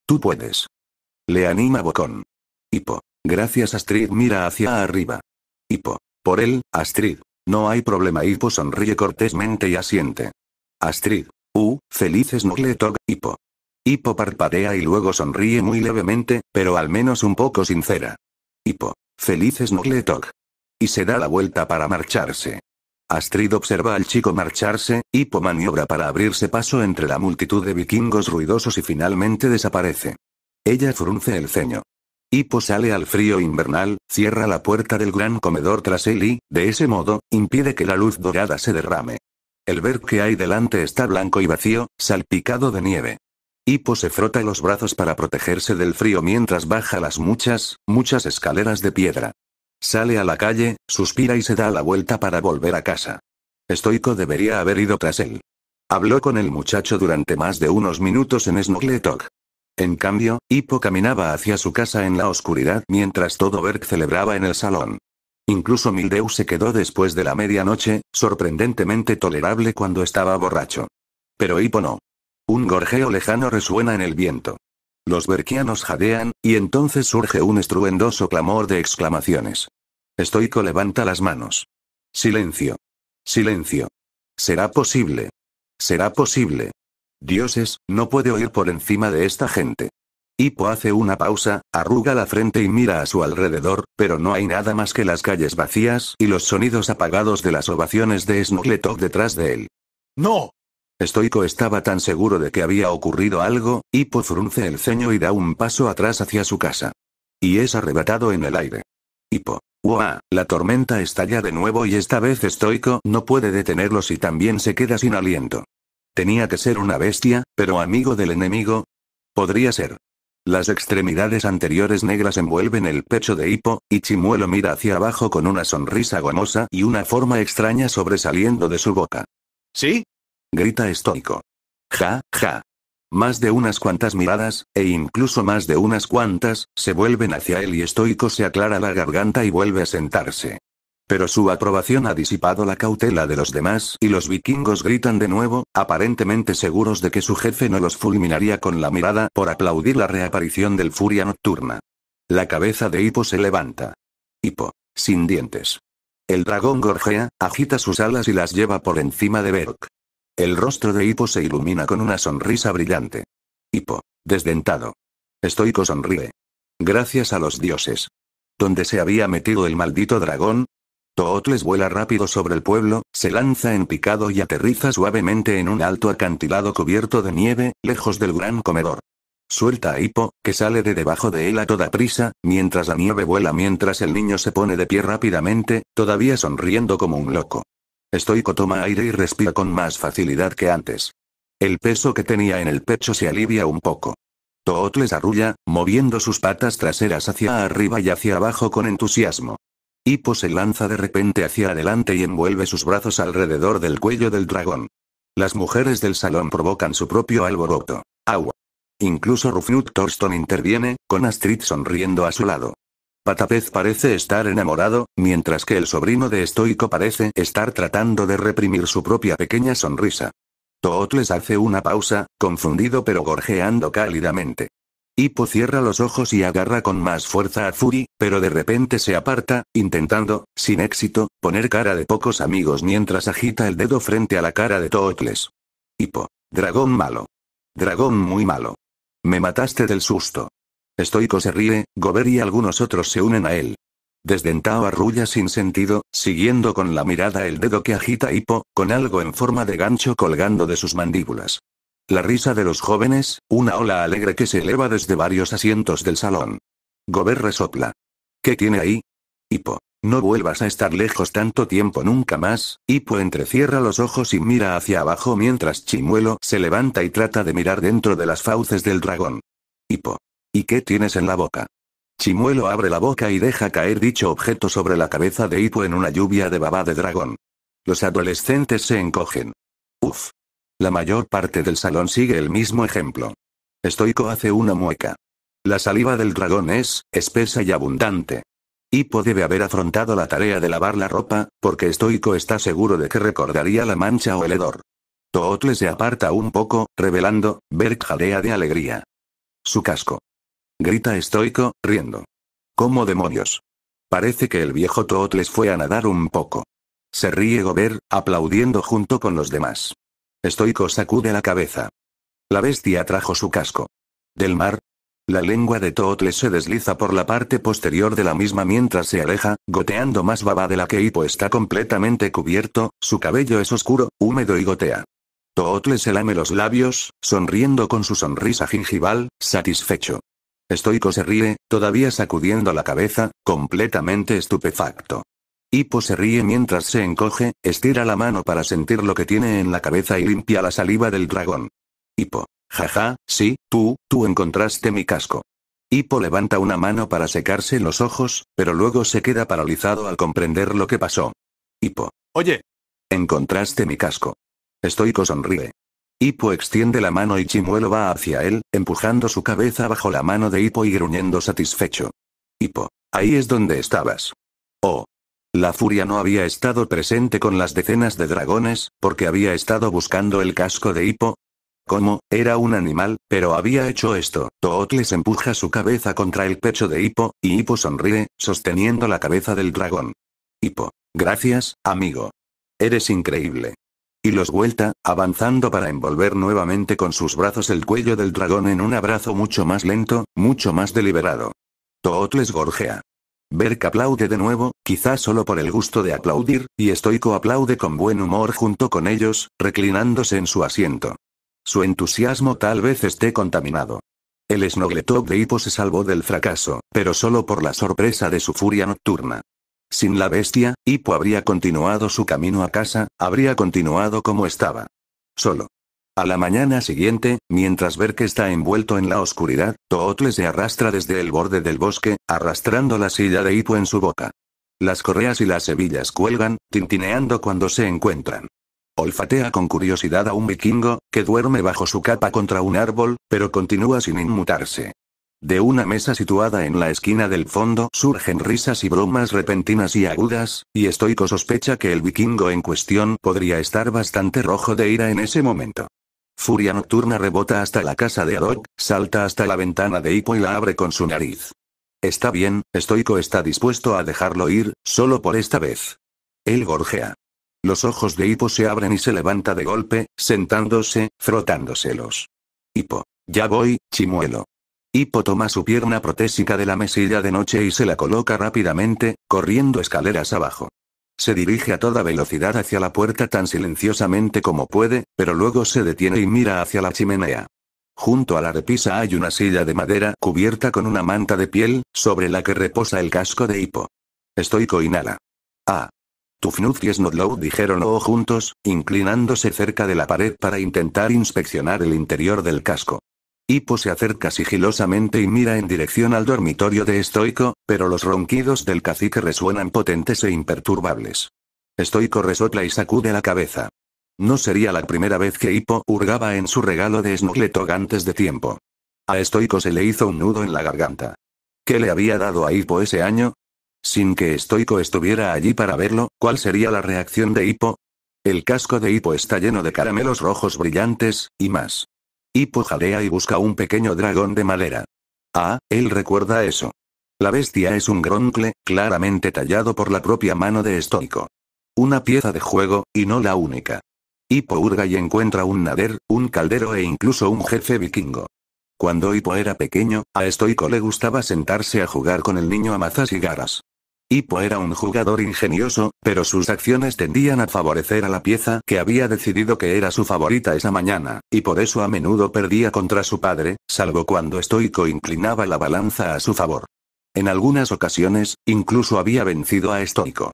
Tú puedes. Le anima Bocón. Hippo. Gracias Astrid mira hacia arriba. Hippo. Por él, Astrid. No hay problema. Hippo sonríe cortésmente y asiente. Astrid. Uh, felices Nugletog, Hippo. Hippo parpadea y luego sonríe muy levemente, pero al menos un poco sincera. Hippo. Felices Nugletog. Y se da la vuelta para marcharse. Astrid observa al chico marcharse, Hippo maniobra para abrirse paso entre la multitud de vikingos ruidosos y finalmente desaparece. Ella frunce el ceño. Hippo sale al frío invernal, cierra la puerta del gran comedor tras él y, de ese modo, impide que la luz dorada se derrame. El ver que hay delante está blanco y vacío, salpicado de nieve. Hippo se frota los brazos para protegerse del frío mientras baja las muchas, muchas escaleras de piedra. Sale a la calle, suspira y se da la vuelta para volver a casa. Estoico debería haber ido tras él. Habló con el muchacho durante más de unos minutos en Snugletok. En cambio, Hippo caminaba hacia su casa en la oscuridad mientras todo Berg celebraba en el salón. Incluso Mildeu se quedó después de la medianoche, sorprendentemente tolerable cuando estaba borracho. Pero Hippo no. Un gorjeo lejano resuena en el viento. Los berquianos jadean, y entonces surge un estruendoso clamor de exclamaciones. Estoico levanta las manos. Silencio. Silencio. Será posible. Será posible. Dioses, no puede oír por encima de esta gente. Hippo hace una pausa, arruga la frente y mira a su alrededor, pero no hay nada más que las calles vacías y los sonidos apagados de las ovaciones de Snookletop detrás de él. ¡No! Estoico estaba tan seguro de que había ocurrido algo, Hippo frunce el ceño y da un paso atrás hacia su casa. Y es arrebatado en el aire. Hippo. uah La tormenta estalla de nuevo y esta vez Estoico no puede detenerlos y también se queda sin aliento. Tenía que ser una bestia, pero amigo del enemigo. Podría ser. Las extremidades anteriores negras envuelven el pecho de Hipo y Chimuelo mira hacia abajo con una sonrisa gomosa y una forma extraña sobresaliendo de su boca. ¿Sí? grita estoico. Ja, ja. Más de unas cuantas miradas, e incluso más de unas cuantas, se vuelven hacia él y estoico se aclara la garganta y vuelve a sentarse. Pero su aprobación ha disipado la cautela de los demás y los vikingos gritan de nuevo, aparentemente seguros de que su jefe no los fulminaría con la mirada por aplaudir la reaparición del furia nocturna. La cabeza de Hippo se levanta. Hippo. Sin dientes. El dragón gorjea, agita sus alas y las lleva por encima de Berk. El rostro de Hippo se ilumina con una sonrisa brillante. Hippo. Desdentado. Estoico sonríe. Gracias a los dioses. ¿Dónde se había metido el maldito dragón? Tootles vuela rápido sobre el pueblo, se lanza en picado y aterriza suavemente en un alto acantilado cubierto de nieve, lejos del gran comedor. Suelta a Hippo, que sale de debajo de él a toda prisa, mientras la nieve vuela mientras el niño se pone de pie rápidamente, todavía sonriendo como un loco. Estoico toma aire y respira con más facilidad que antes. El peso que tenía en el pecho se alivia un poco. Tootles arrulla, moviendo sus patas traseras hacia arriba y hacia abajo con entusiasmo. Hippo se lanza de repente hacia adelante y envuelve sus brazos alrededor del cuello del dragón. Las mujeres del salón provocan su propio alboroto. Agua. Incluso Rufnut Thorston interviene, con Astrid sonriendo a su lado. Patapez parece estar enamorado, mientras que el sobrino de Estoico parece estar tratando de reprimir su propia pequeña sonrisa. Tootles hace una pausa, confundido pero gorjeando cálidamente. Hippo cierra los ojos y agarra con más fuerza a Fury, pero de repente se aparta, intentando, sin éxito, poner cara de pocos amigos mientras agita el dedo frente a la cara de Tootles. Hippo. Dragón malo. Dragón muy malo. Me mataste del susto. Estoico se ríe, Gober y algunos otros se unen a él. Desdentado arrulla sin sentido, siguiendo con la mirada el dedo que agita Hippo, con algo en forma de gancho colgando de sus mandíbulas. La risa de los jóvenes, una ola alegre que se eleva desde varios asientos del salón. Gober resopla. ¿Qué tiene ahí? Hipo. No vuelvas a estar lejos tanto tiempo nunca más, Hipo entrecierra los ojos y mira hacia abajo mientras Chimuelo se levanta y trata de mirar dentro de las fauces del dragón. Hipo. ¿Y qué tienes en la boca? Chimuelo abre la boca y deja caer dicho objeto sobre la cabeza de Hipo en una lluvia de baba de dragón. Los adolescentes se encogen. Uf. La mayor parte del salón sigue el mismo ejemplo. Estoico hace una mueca. La saliva del dragón es, espesa y abundante. Y debe haber afrontado la tarea de lavar la ropa, porque Estoico está seguro de que recordaría la mancha o el hedor. Tootle se aparta un poco, revelando, Berk jadea de alegría. Su casco. Grita Estoico, riendo. ¿Cómo demonios? Parece que el viejo Tootles fue a nadar un poco. Se ríe Gober, aplaudiendo junto con los demás. Estoico sacude la cabeza. La bestia trajo su casco. Del mar. La lengua de Tootle se desliza por la parte posterior de la misma mientras se aleja, goteando más baba de la que hipo está completamente cubierto, su cabello es oscuro, húmedo y gotea. Tootle se lame los labios, sonriendo con su sonrisa gingival, satisfecho. Estoico se ríe, todavía sacudiendo la cabeza, completamente estupefacto. Hippo se ríe mientras se encoge, estira la mano para sentir lo que tiene en la cabeza y limpia la saliva del dragón. Hippo. Jaja, sí, tú, tú encontraste mi casco. Hipo levanta una mano para secarse los ojos, pero luego se queda paralizado al comprender lo que pasó. Hipo, Oye. Encontraste mi casco. Estoico sonríe. Hipo extiende la mano y Chimuelo va hacia él, empujando su cabeza bajo la mano de Hipo y gruñendo satisfecho. Hipo, Ahí es donde estabas. Oh, la furia no había estado presente con las decenas de dragones, porque había estado buscando el casco de Hipo. Como, era un animal, pero había hecho esto. Tootles empuja su cabeza contra el pecho de Hipo y Hipo sonríe, sosteniendo la cabeza del dragón. Hipo, Gracias, amigo. Eres increíble. Y los vuelta, avanzando para envolver nuevamente con sus brazos el cuello del dragón en un abrazo mucho más lento, mucho más deliberado. Tootles gorjea. Berk aplaude de nuevo, quizás solo por el gusto de aplaudir, y Stoico aplaude con buen humor junto con ellos, reclinándose en su asiento. Su entusiasmo tal vez esté contaminado. El Snogletop de Hippo se salvó del fracaso, pero solo por la sorpresa de su furia nocturna. Sin la bestia, Hippo habría continuado su camino a casa, habría continuado como estaba. Solo. A la mañana siguiente, mientras que está envuelto en la oscuridad, Tootle se arrastra desde el borde del bosque, arrastrando la silla de hipo en su boca. Las correas y las hebillas cuelgan, tintineando cuando se encuentran. Olfatea con curiosidad a un vikingo, que duerme bajo su capa contra un árbol, pero continúa sin inmutarse. De una mesa situada en la esquina del fondo surgen risas y bromas repentinas y agudas, y Estoico sospecha que el vikingo en cuestión podría estar bastante rojo de ira en ese momento. Furia Nocturna rebota hasta la casa de Adok, salta hasta la ventana de Hipo y la abre con su nariz. Está bien, Estoico está dispuesto a dejarlo ir, solo por esta vez. Él gorjea. Los ojos de Hipo se abren y se levanta de golpe, sentándose, frotándoselos. Hipo. Ya voy, chimuelo. Hipo toma su pierna protésica de la mesilla de noche y se la coloca rápidamente, corriendo escaleras abajo. Se dirige a toda velocidad hacia la puerta tan silenciosamente como puede, pero luego se detiene y mira hacia la chimenea. Junto a la repisa hay una silla de madera cubierta con una manta de piel, sobre la que reposa el casco de hipo. Estoy coinala. Ah. Tufnuz y Snodlow dijeron o oh, juntos, inclinándose cerca de la pared para intentar inspeccionar el interior del casco. Hippo se acerca sigilosamente y mira en dirección al dormitorio de Estoico, pero los ronquidos del cacique resuenan potentes e imperturbables. Estoico resopla y sacude la cabeza. No sería la primera vez que Hipo hurgaba en su regalo de Snugletog antes de tiempo. A Estoico se le hizo un nudo en la garganta. ¿Qué le había dado a Hippo ese año? Sin que Estoico estuviera allí para verlo, ¿cuál sería la reacción de Hippo? El casco de Hipo está lleno de caramelos rojos brillantes, y más. Hippo pues jalea y busca un pequeño dragón de madera. Ah, él recuerda eso. La bestia es un groncle, claramente tallado por la propia mano de Estoico. Una pieza de juego, y no la única. Hippo hurga y encuentra un nader, un caldero e incluso un jefe vikingo. Cuando Hippo era pequeño, a Estoico le gustaba sentarse a jugar con el niño a mazas y garas. Hippo era un jugador ingenioso, pero sus acciones tendían a favorecer a la pieza que había decidido que era su favorita esa mañana, y por eso a menudo perdía contra su padre, salvo cuando Estoico inclinaba la balanza a su favor. En algunas ocasiones, incluso había vencido a Estoico.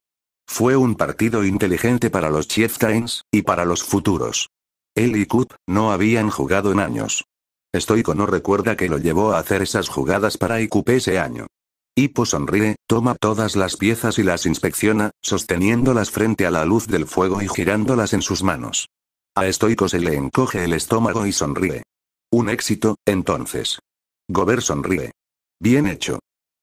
Fue un partido inteligente para los Chieftains, y para los futuros. Él y Cup no habían jugado en años. Estoico no recuerda que lo llevó a hacer esas jugadas para IQP ese año. Hippo sonríe, toma todas las piezas y las inspecciona, sosteniéndolas frente a la luz del fuego y girándolas en sus manos. A Estoico se le encoge el estómago y sonríe. Un éxito, entonces. Gober sonríe. Bien hecho.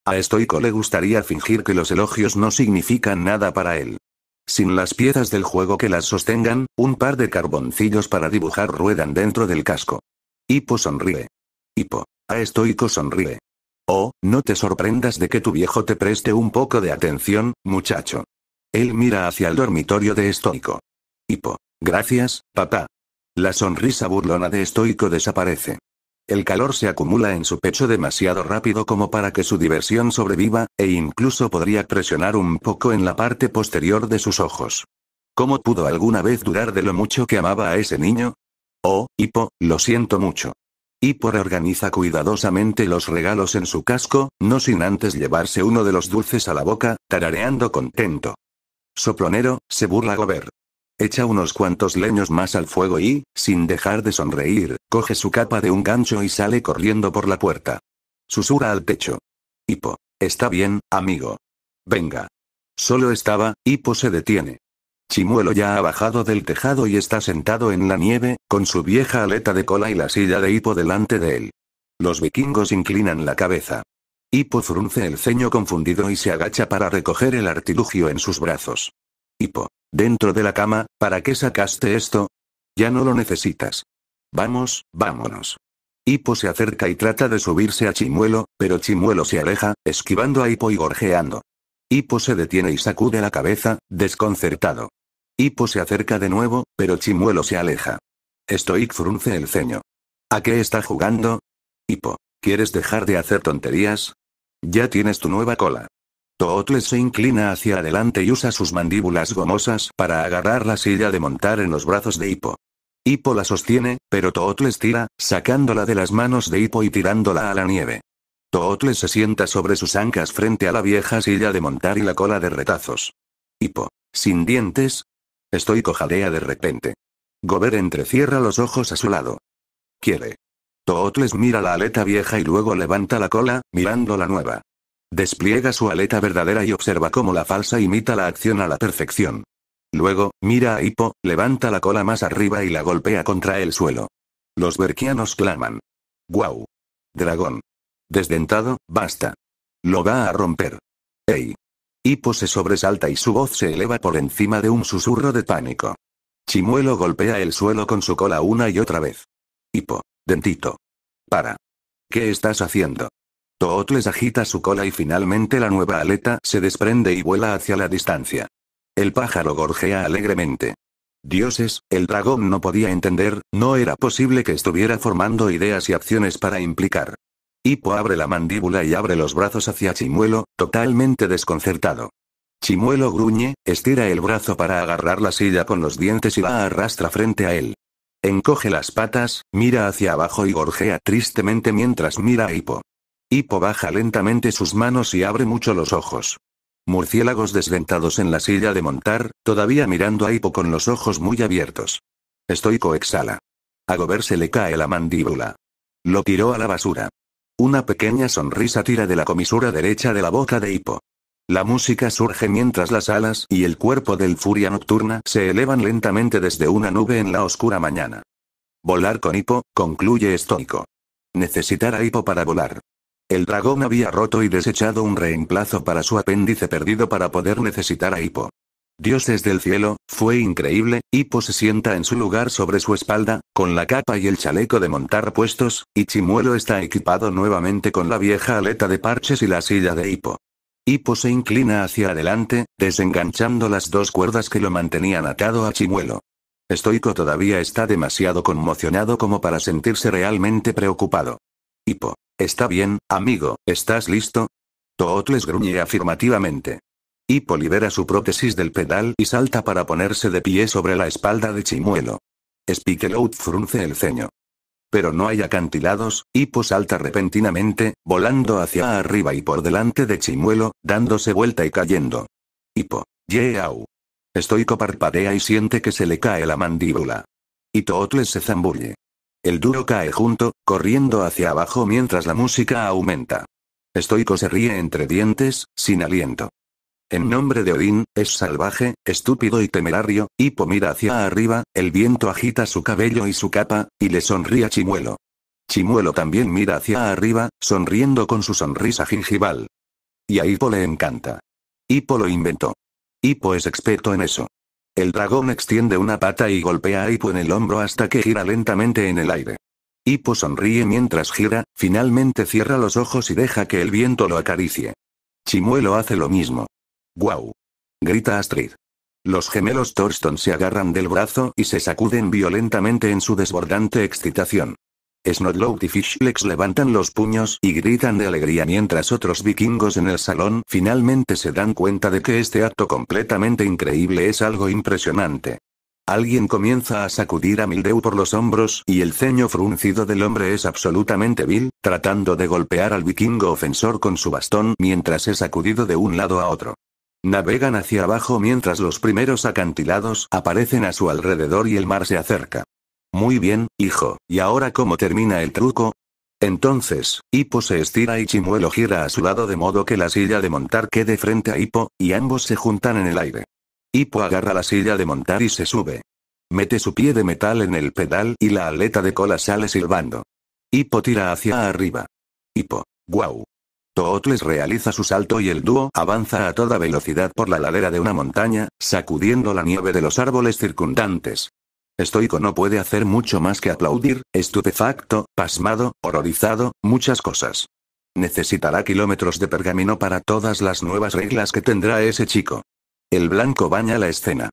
A Estoico le gustaría fingir que los elogios no significan nada para él. Sin las piezas del juego que las sostengan, un par de carboncillos para dibujar ruedan dentro del casco. Hippo sonríe. Hippo. A Estoico sonríe. Oh, no te sorprendas de que tu viejo te preste un poco de atención, muchacho. Él mira hacia el dormitorio de Estoico. Hipo. Gracias, papá. La sonrisa burlona de Estoico desaparece. El calor se acumula en su pecho demasiado rápido como para que su diversión sobreviva, e incluso podría presionar un poco en la parte posterior de sus ojos. ¿Cómo pudo alguna vez durar de lo mucho que amaba a ese niño? Oh, Hipo, lo siento mucho. Hipo organiza cuidadosamente los regalos en su casco, no sin antes llevarse uno de los dulces a la boca, tarareando contento. Soplonero, se burla gober. Echa unos cuantos leños más al fuego y, sin dejar de sonreír, coge su capa de un gancho y sale corriendo por la puerta. Susura al techo. Hipo. Está bien, amigo. Venga. Solo estaba, Hipo se detiene. Chimuelo ya ha bajado del tejado y está sentado en la nieve, con su vieja aleta de cola y la silla de hipo delante de él. Los vikingos inclinan la cabeza. Hipo frunce el ceño confundido y se agacha para recoger el artilugio en sus brazos. Hipo. Dentro de la cama, ¿para qué sacaste esto? Ya no lo necesitas. Vamos, vámonos. Hipo se acerca y trata de subirse a Chimuelo, pero Chimuelo se aleja, esquivando a Hipo y gorjeando. Hipo se detiene y sacude la cabeza, desconcertado. Hippo se acerca de nuevo, pero Chimuelo se aleja. Stoic frunce el ceño. ¿A qué está jugando? Hippo, ¿quieres dejar de hacer tonterías? Ya tienes tu nueva cola. Tootles se inclina hacia adelante y usa sus mandíbulas gomosas para agarrar la silla de montar en los brazos de Hippo. Hippo la sostiene, pero Tootles tira, sacándola de las manos de Hippo y tirándola a la nieve. Tootles se sienta sobre sus ancas frente a la vieja silla de montar y la cola de retazos. Hippo, sin dientes, Estoy cojadea de repente. Gober entrecierra los ojos a su lado. Quiere. Tootles mira la aleta vieja y luego levanta la cola, mirando la nueva. Despliega su aleta verdadera y observa cómo la falsa imita la acción a la perfección. Luego, mira a Hippo, levanta la cola más arriba y la golpea contra el suelo. Los berquianos claman. ¡Guau! Dragón. Desdentado, basta. Lo va a romper. ¡Ey! Hippo se sobresalta y su voz se eleva por encima de un susurro de pánico. Chimuelo golpea el suelo con su cola una y otra vez. Hipo, Dentito. Para. ¿Qué estás haciendo? Tootles agita su cola y finalmente la nueva aleta se desprende y vuela hacia la distancia. El pájaro gorjea alegremente. Dioses, el dragón no podía entender, no era posible que estuviera formando ideas y acciones para implicar. Hippo abre la mandíbula y abre los brazos hacia Chimuelo, totalmente desconcertado. Chimuelo gruñe, estira el brazo para agarrar la silla con los dientes y la arrastra frente a él. Encoge las patas, mira hacia abajo y gorjea tristemente mientras mira a Hipo. Hipo baja lentamente sus manos y abre mucho los ojos. Murciélagos desdentados en la silla de montar, todavía mirando a Hipo con los ojos muy abiertos. Estoico exhala. A Gober se le cae la mandíbula. Lo tiró a la basura. Una pequeña sonrisa tira de la comisura derecha de la boca de Hippo. La música surge mientras las alas y el cuerpo del furia nocturna se elevan lentamente desde una nube en la oscura mañana. Volar con Hippo, concluye estoico. Necesitar a Hippo para volar. El dragón había roto y desechado un reemplazo para su apéndice perdido para poder necesitar a Hippo. Dios del cielo, fue increíble, Hipo pues se sienta en su lugar sobre su espalda, con la capa y el chaleco de montar puestos, y Chimuelo está equipado nuevamente con la vieja aleta de parches y la silla de Hippo. Hipo se inclina hacia adelante, desenganchando las dos cuerdas que lo mantenían atado a Chimuelo. Estoico todavía está demasiado conmocionado como para sentirse realmente preocupado. Hipo, Está bien, amigo, ¿estás listo? Tootles gruñe afirmativamente. Hippo libera su prótesis del pedal y salta para ponerse de pie sobre la espalda de Chimuelo. Spikelout frunce el ceño. Pero no hay acantilados, Hippo salta repentinamente, volando hacia arriba y por delante de Chimuelo, dándose vuelta y cayendo. Hippo. Yeau. Estoico parpadea y siente que se le cae la mandíbula. Y se zambulle. El duro cae junto, corriendo hacia abajo mientras la música aumenta. Estoico se ríe entre dientes, sin aliento. En nombre de Odín, es salvaje, estúpido y temerario, Hipo mira hacia arriba, el viento agita su cabello y su capa, y le sonríe a Chimuelo. Chimuelo también mira hacia arriba, sonriendo con su sonrisa gingival. Y a Hipo le encanta. Hipo lo inventó. Hipo es experto en eso. El dragón extiende una pata y golpea a Hipo en el hombro hasta que gira lentamente en el aire. Hipo sonríe mientras gira, finalmente cierra los ojos y deja que el viento lo acaricie. Chimuelo hace lo mismo. ¡Guau! grita Astrid. Los gemelos Thorston se agarran del brazo y se sacuden violentamente en su desbordante excitación. Snodlout y Fishlex levantan los puños y gritan de alegría mientras otros vikingos en el salón finalmente se dan cuenta de que este acto completamente increíble es algo impresionante. Alguien comienza a sacudir a Mildeu por los hombros y el ceño fruncido del hombre es absolutamente vil, tratando de golpear al vikingo ofensor con su bastón mientras es sacudido de un lado a otro. Navegan hacia abajo mientras los primeros acantilados aparecen a su alrededor y el mar se acerca. Muy bien, hijo, ¿y ahora cómo termina el truco? Entonces, Hippo se estira y Chimuelo gira a su lado de modo que la silla de montar quede frente a Hippo, y ambos se juntan en el aire. Hippo agarra la silla de montar y se sube. Mete su pie de metal en el pedal y la aleta de cola sale silbando. Hippo tira hacia arriba. Hippo, guau, Tootles realiza su salto y el dúo avanza a toda velocidad por la ladera de una montaña, sacudiendo la nieve de los árboles circundantes. Estoico no puede hacer mucho más que aplaudir, estupefacto, pasmado, horrorizado, muchas cosas. Necesitará kilómetros de pergamino para todas las nuevas reglas que tendrá ese chico. El blanco baña la escena.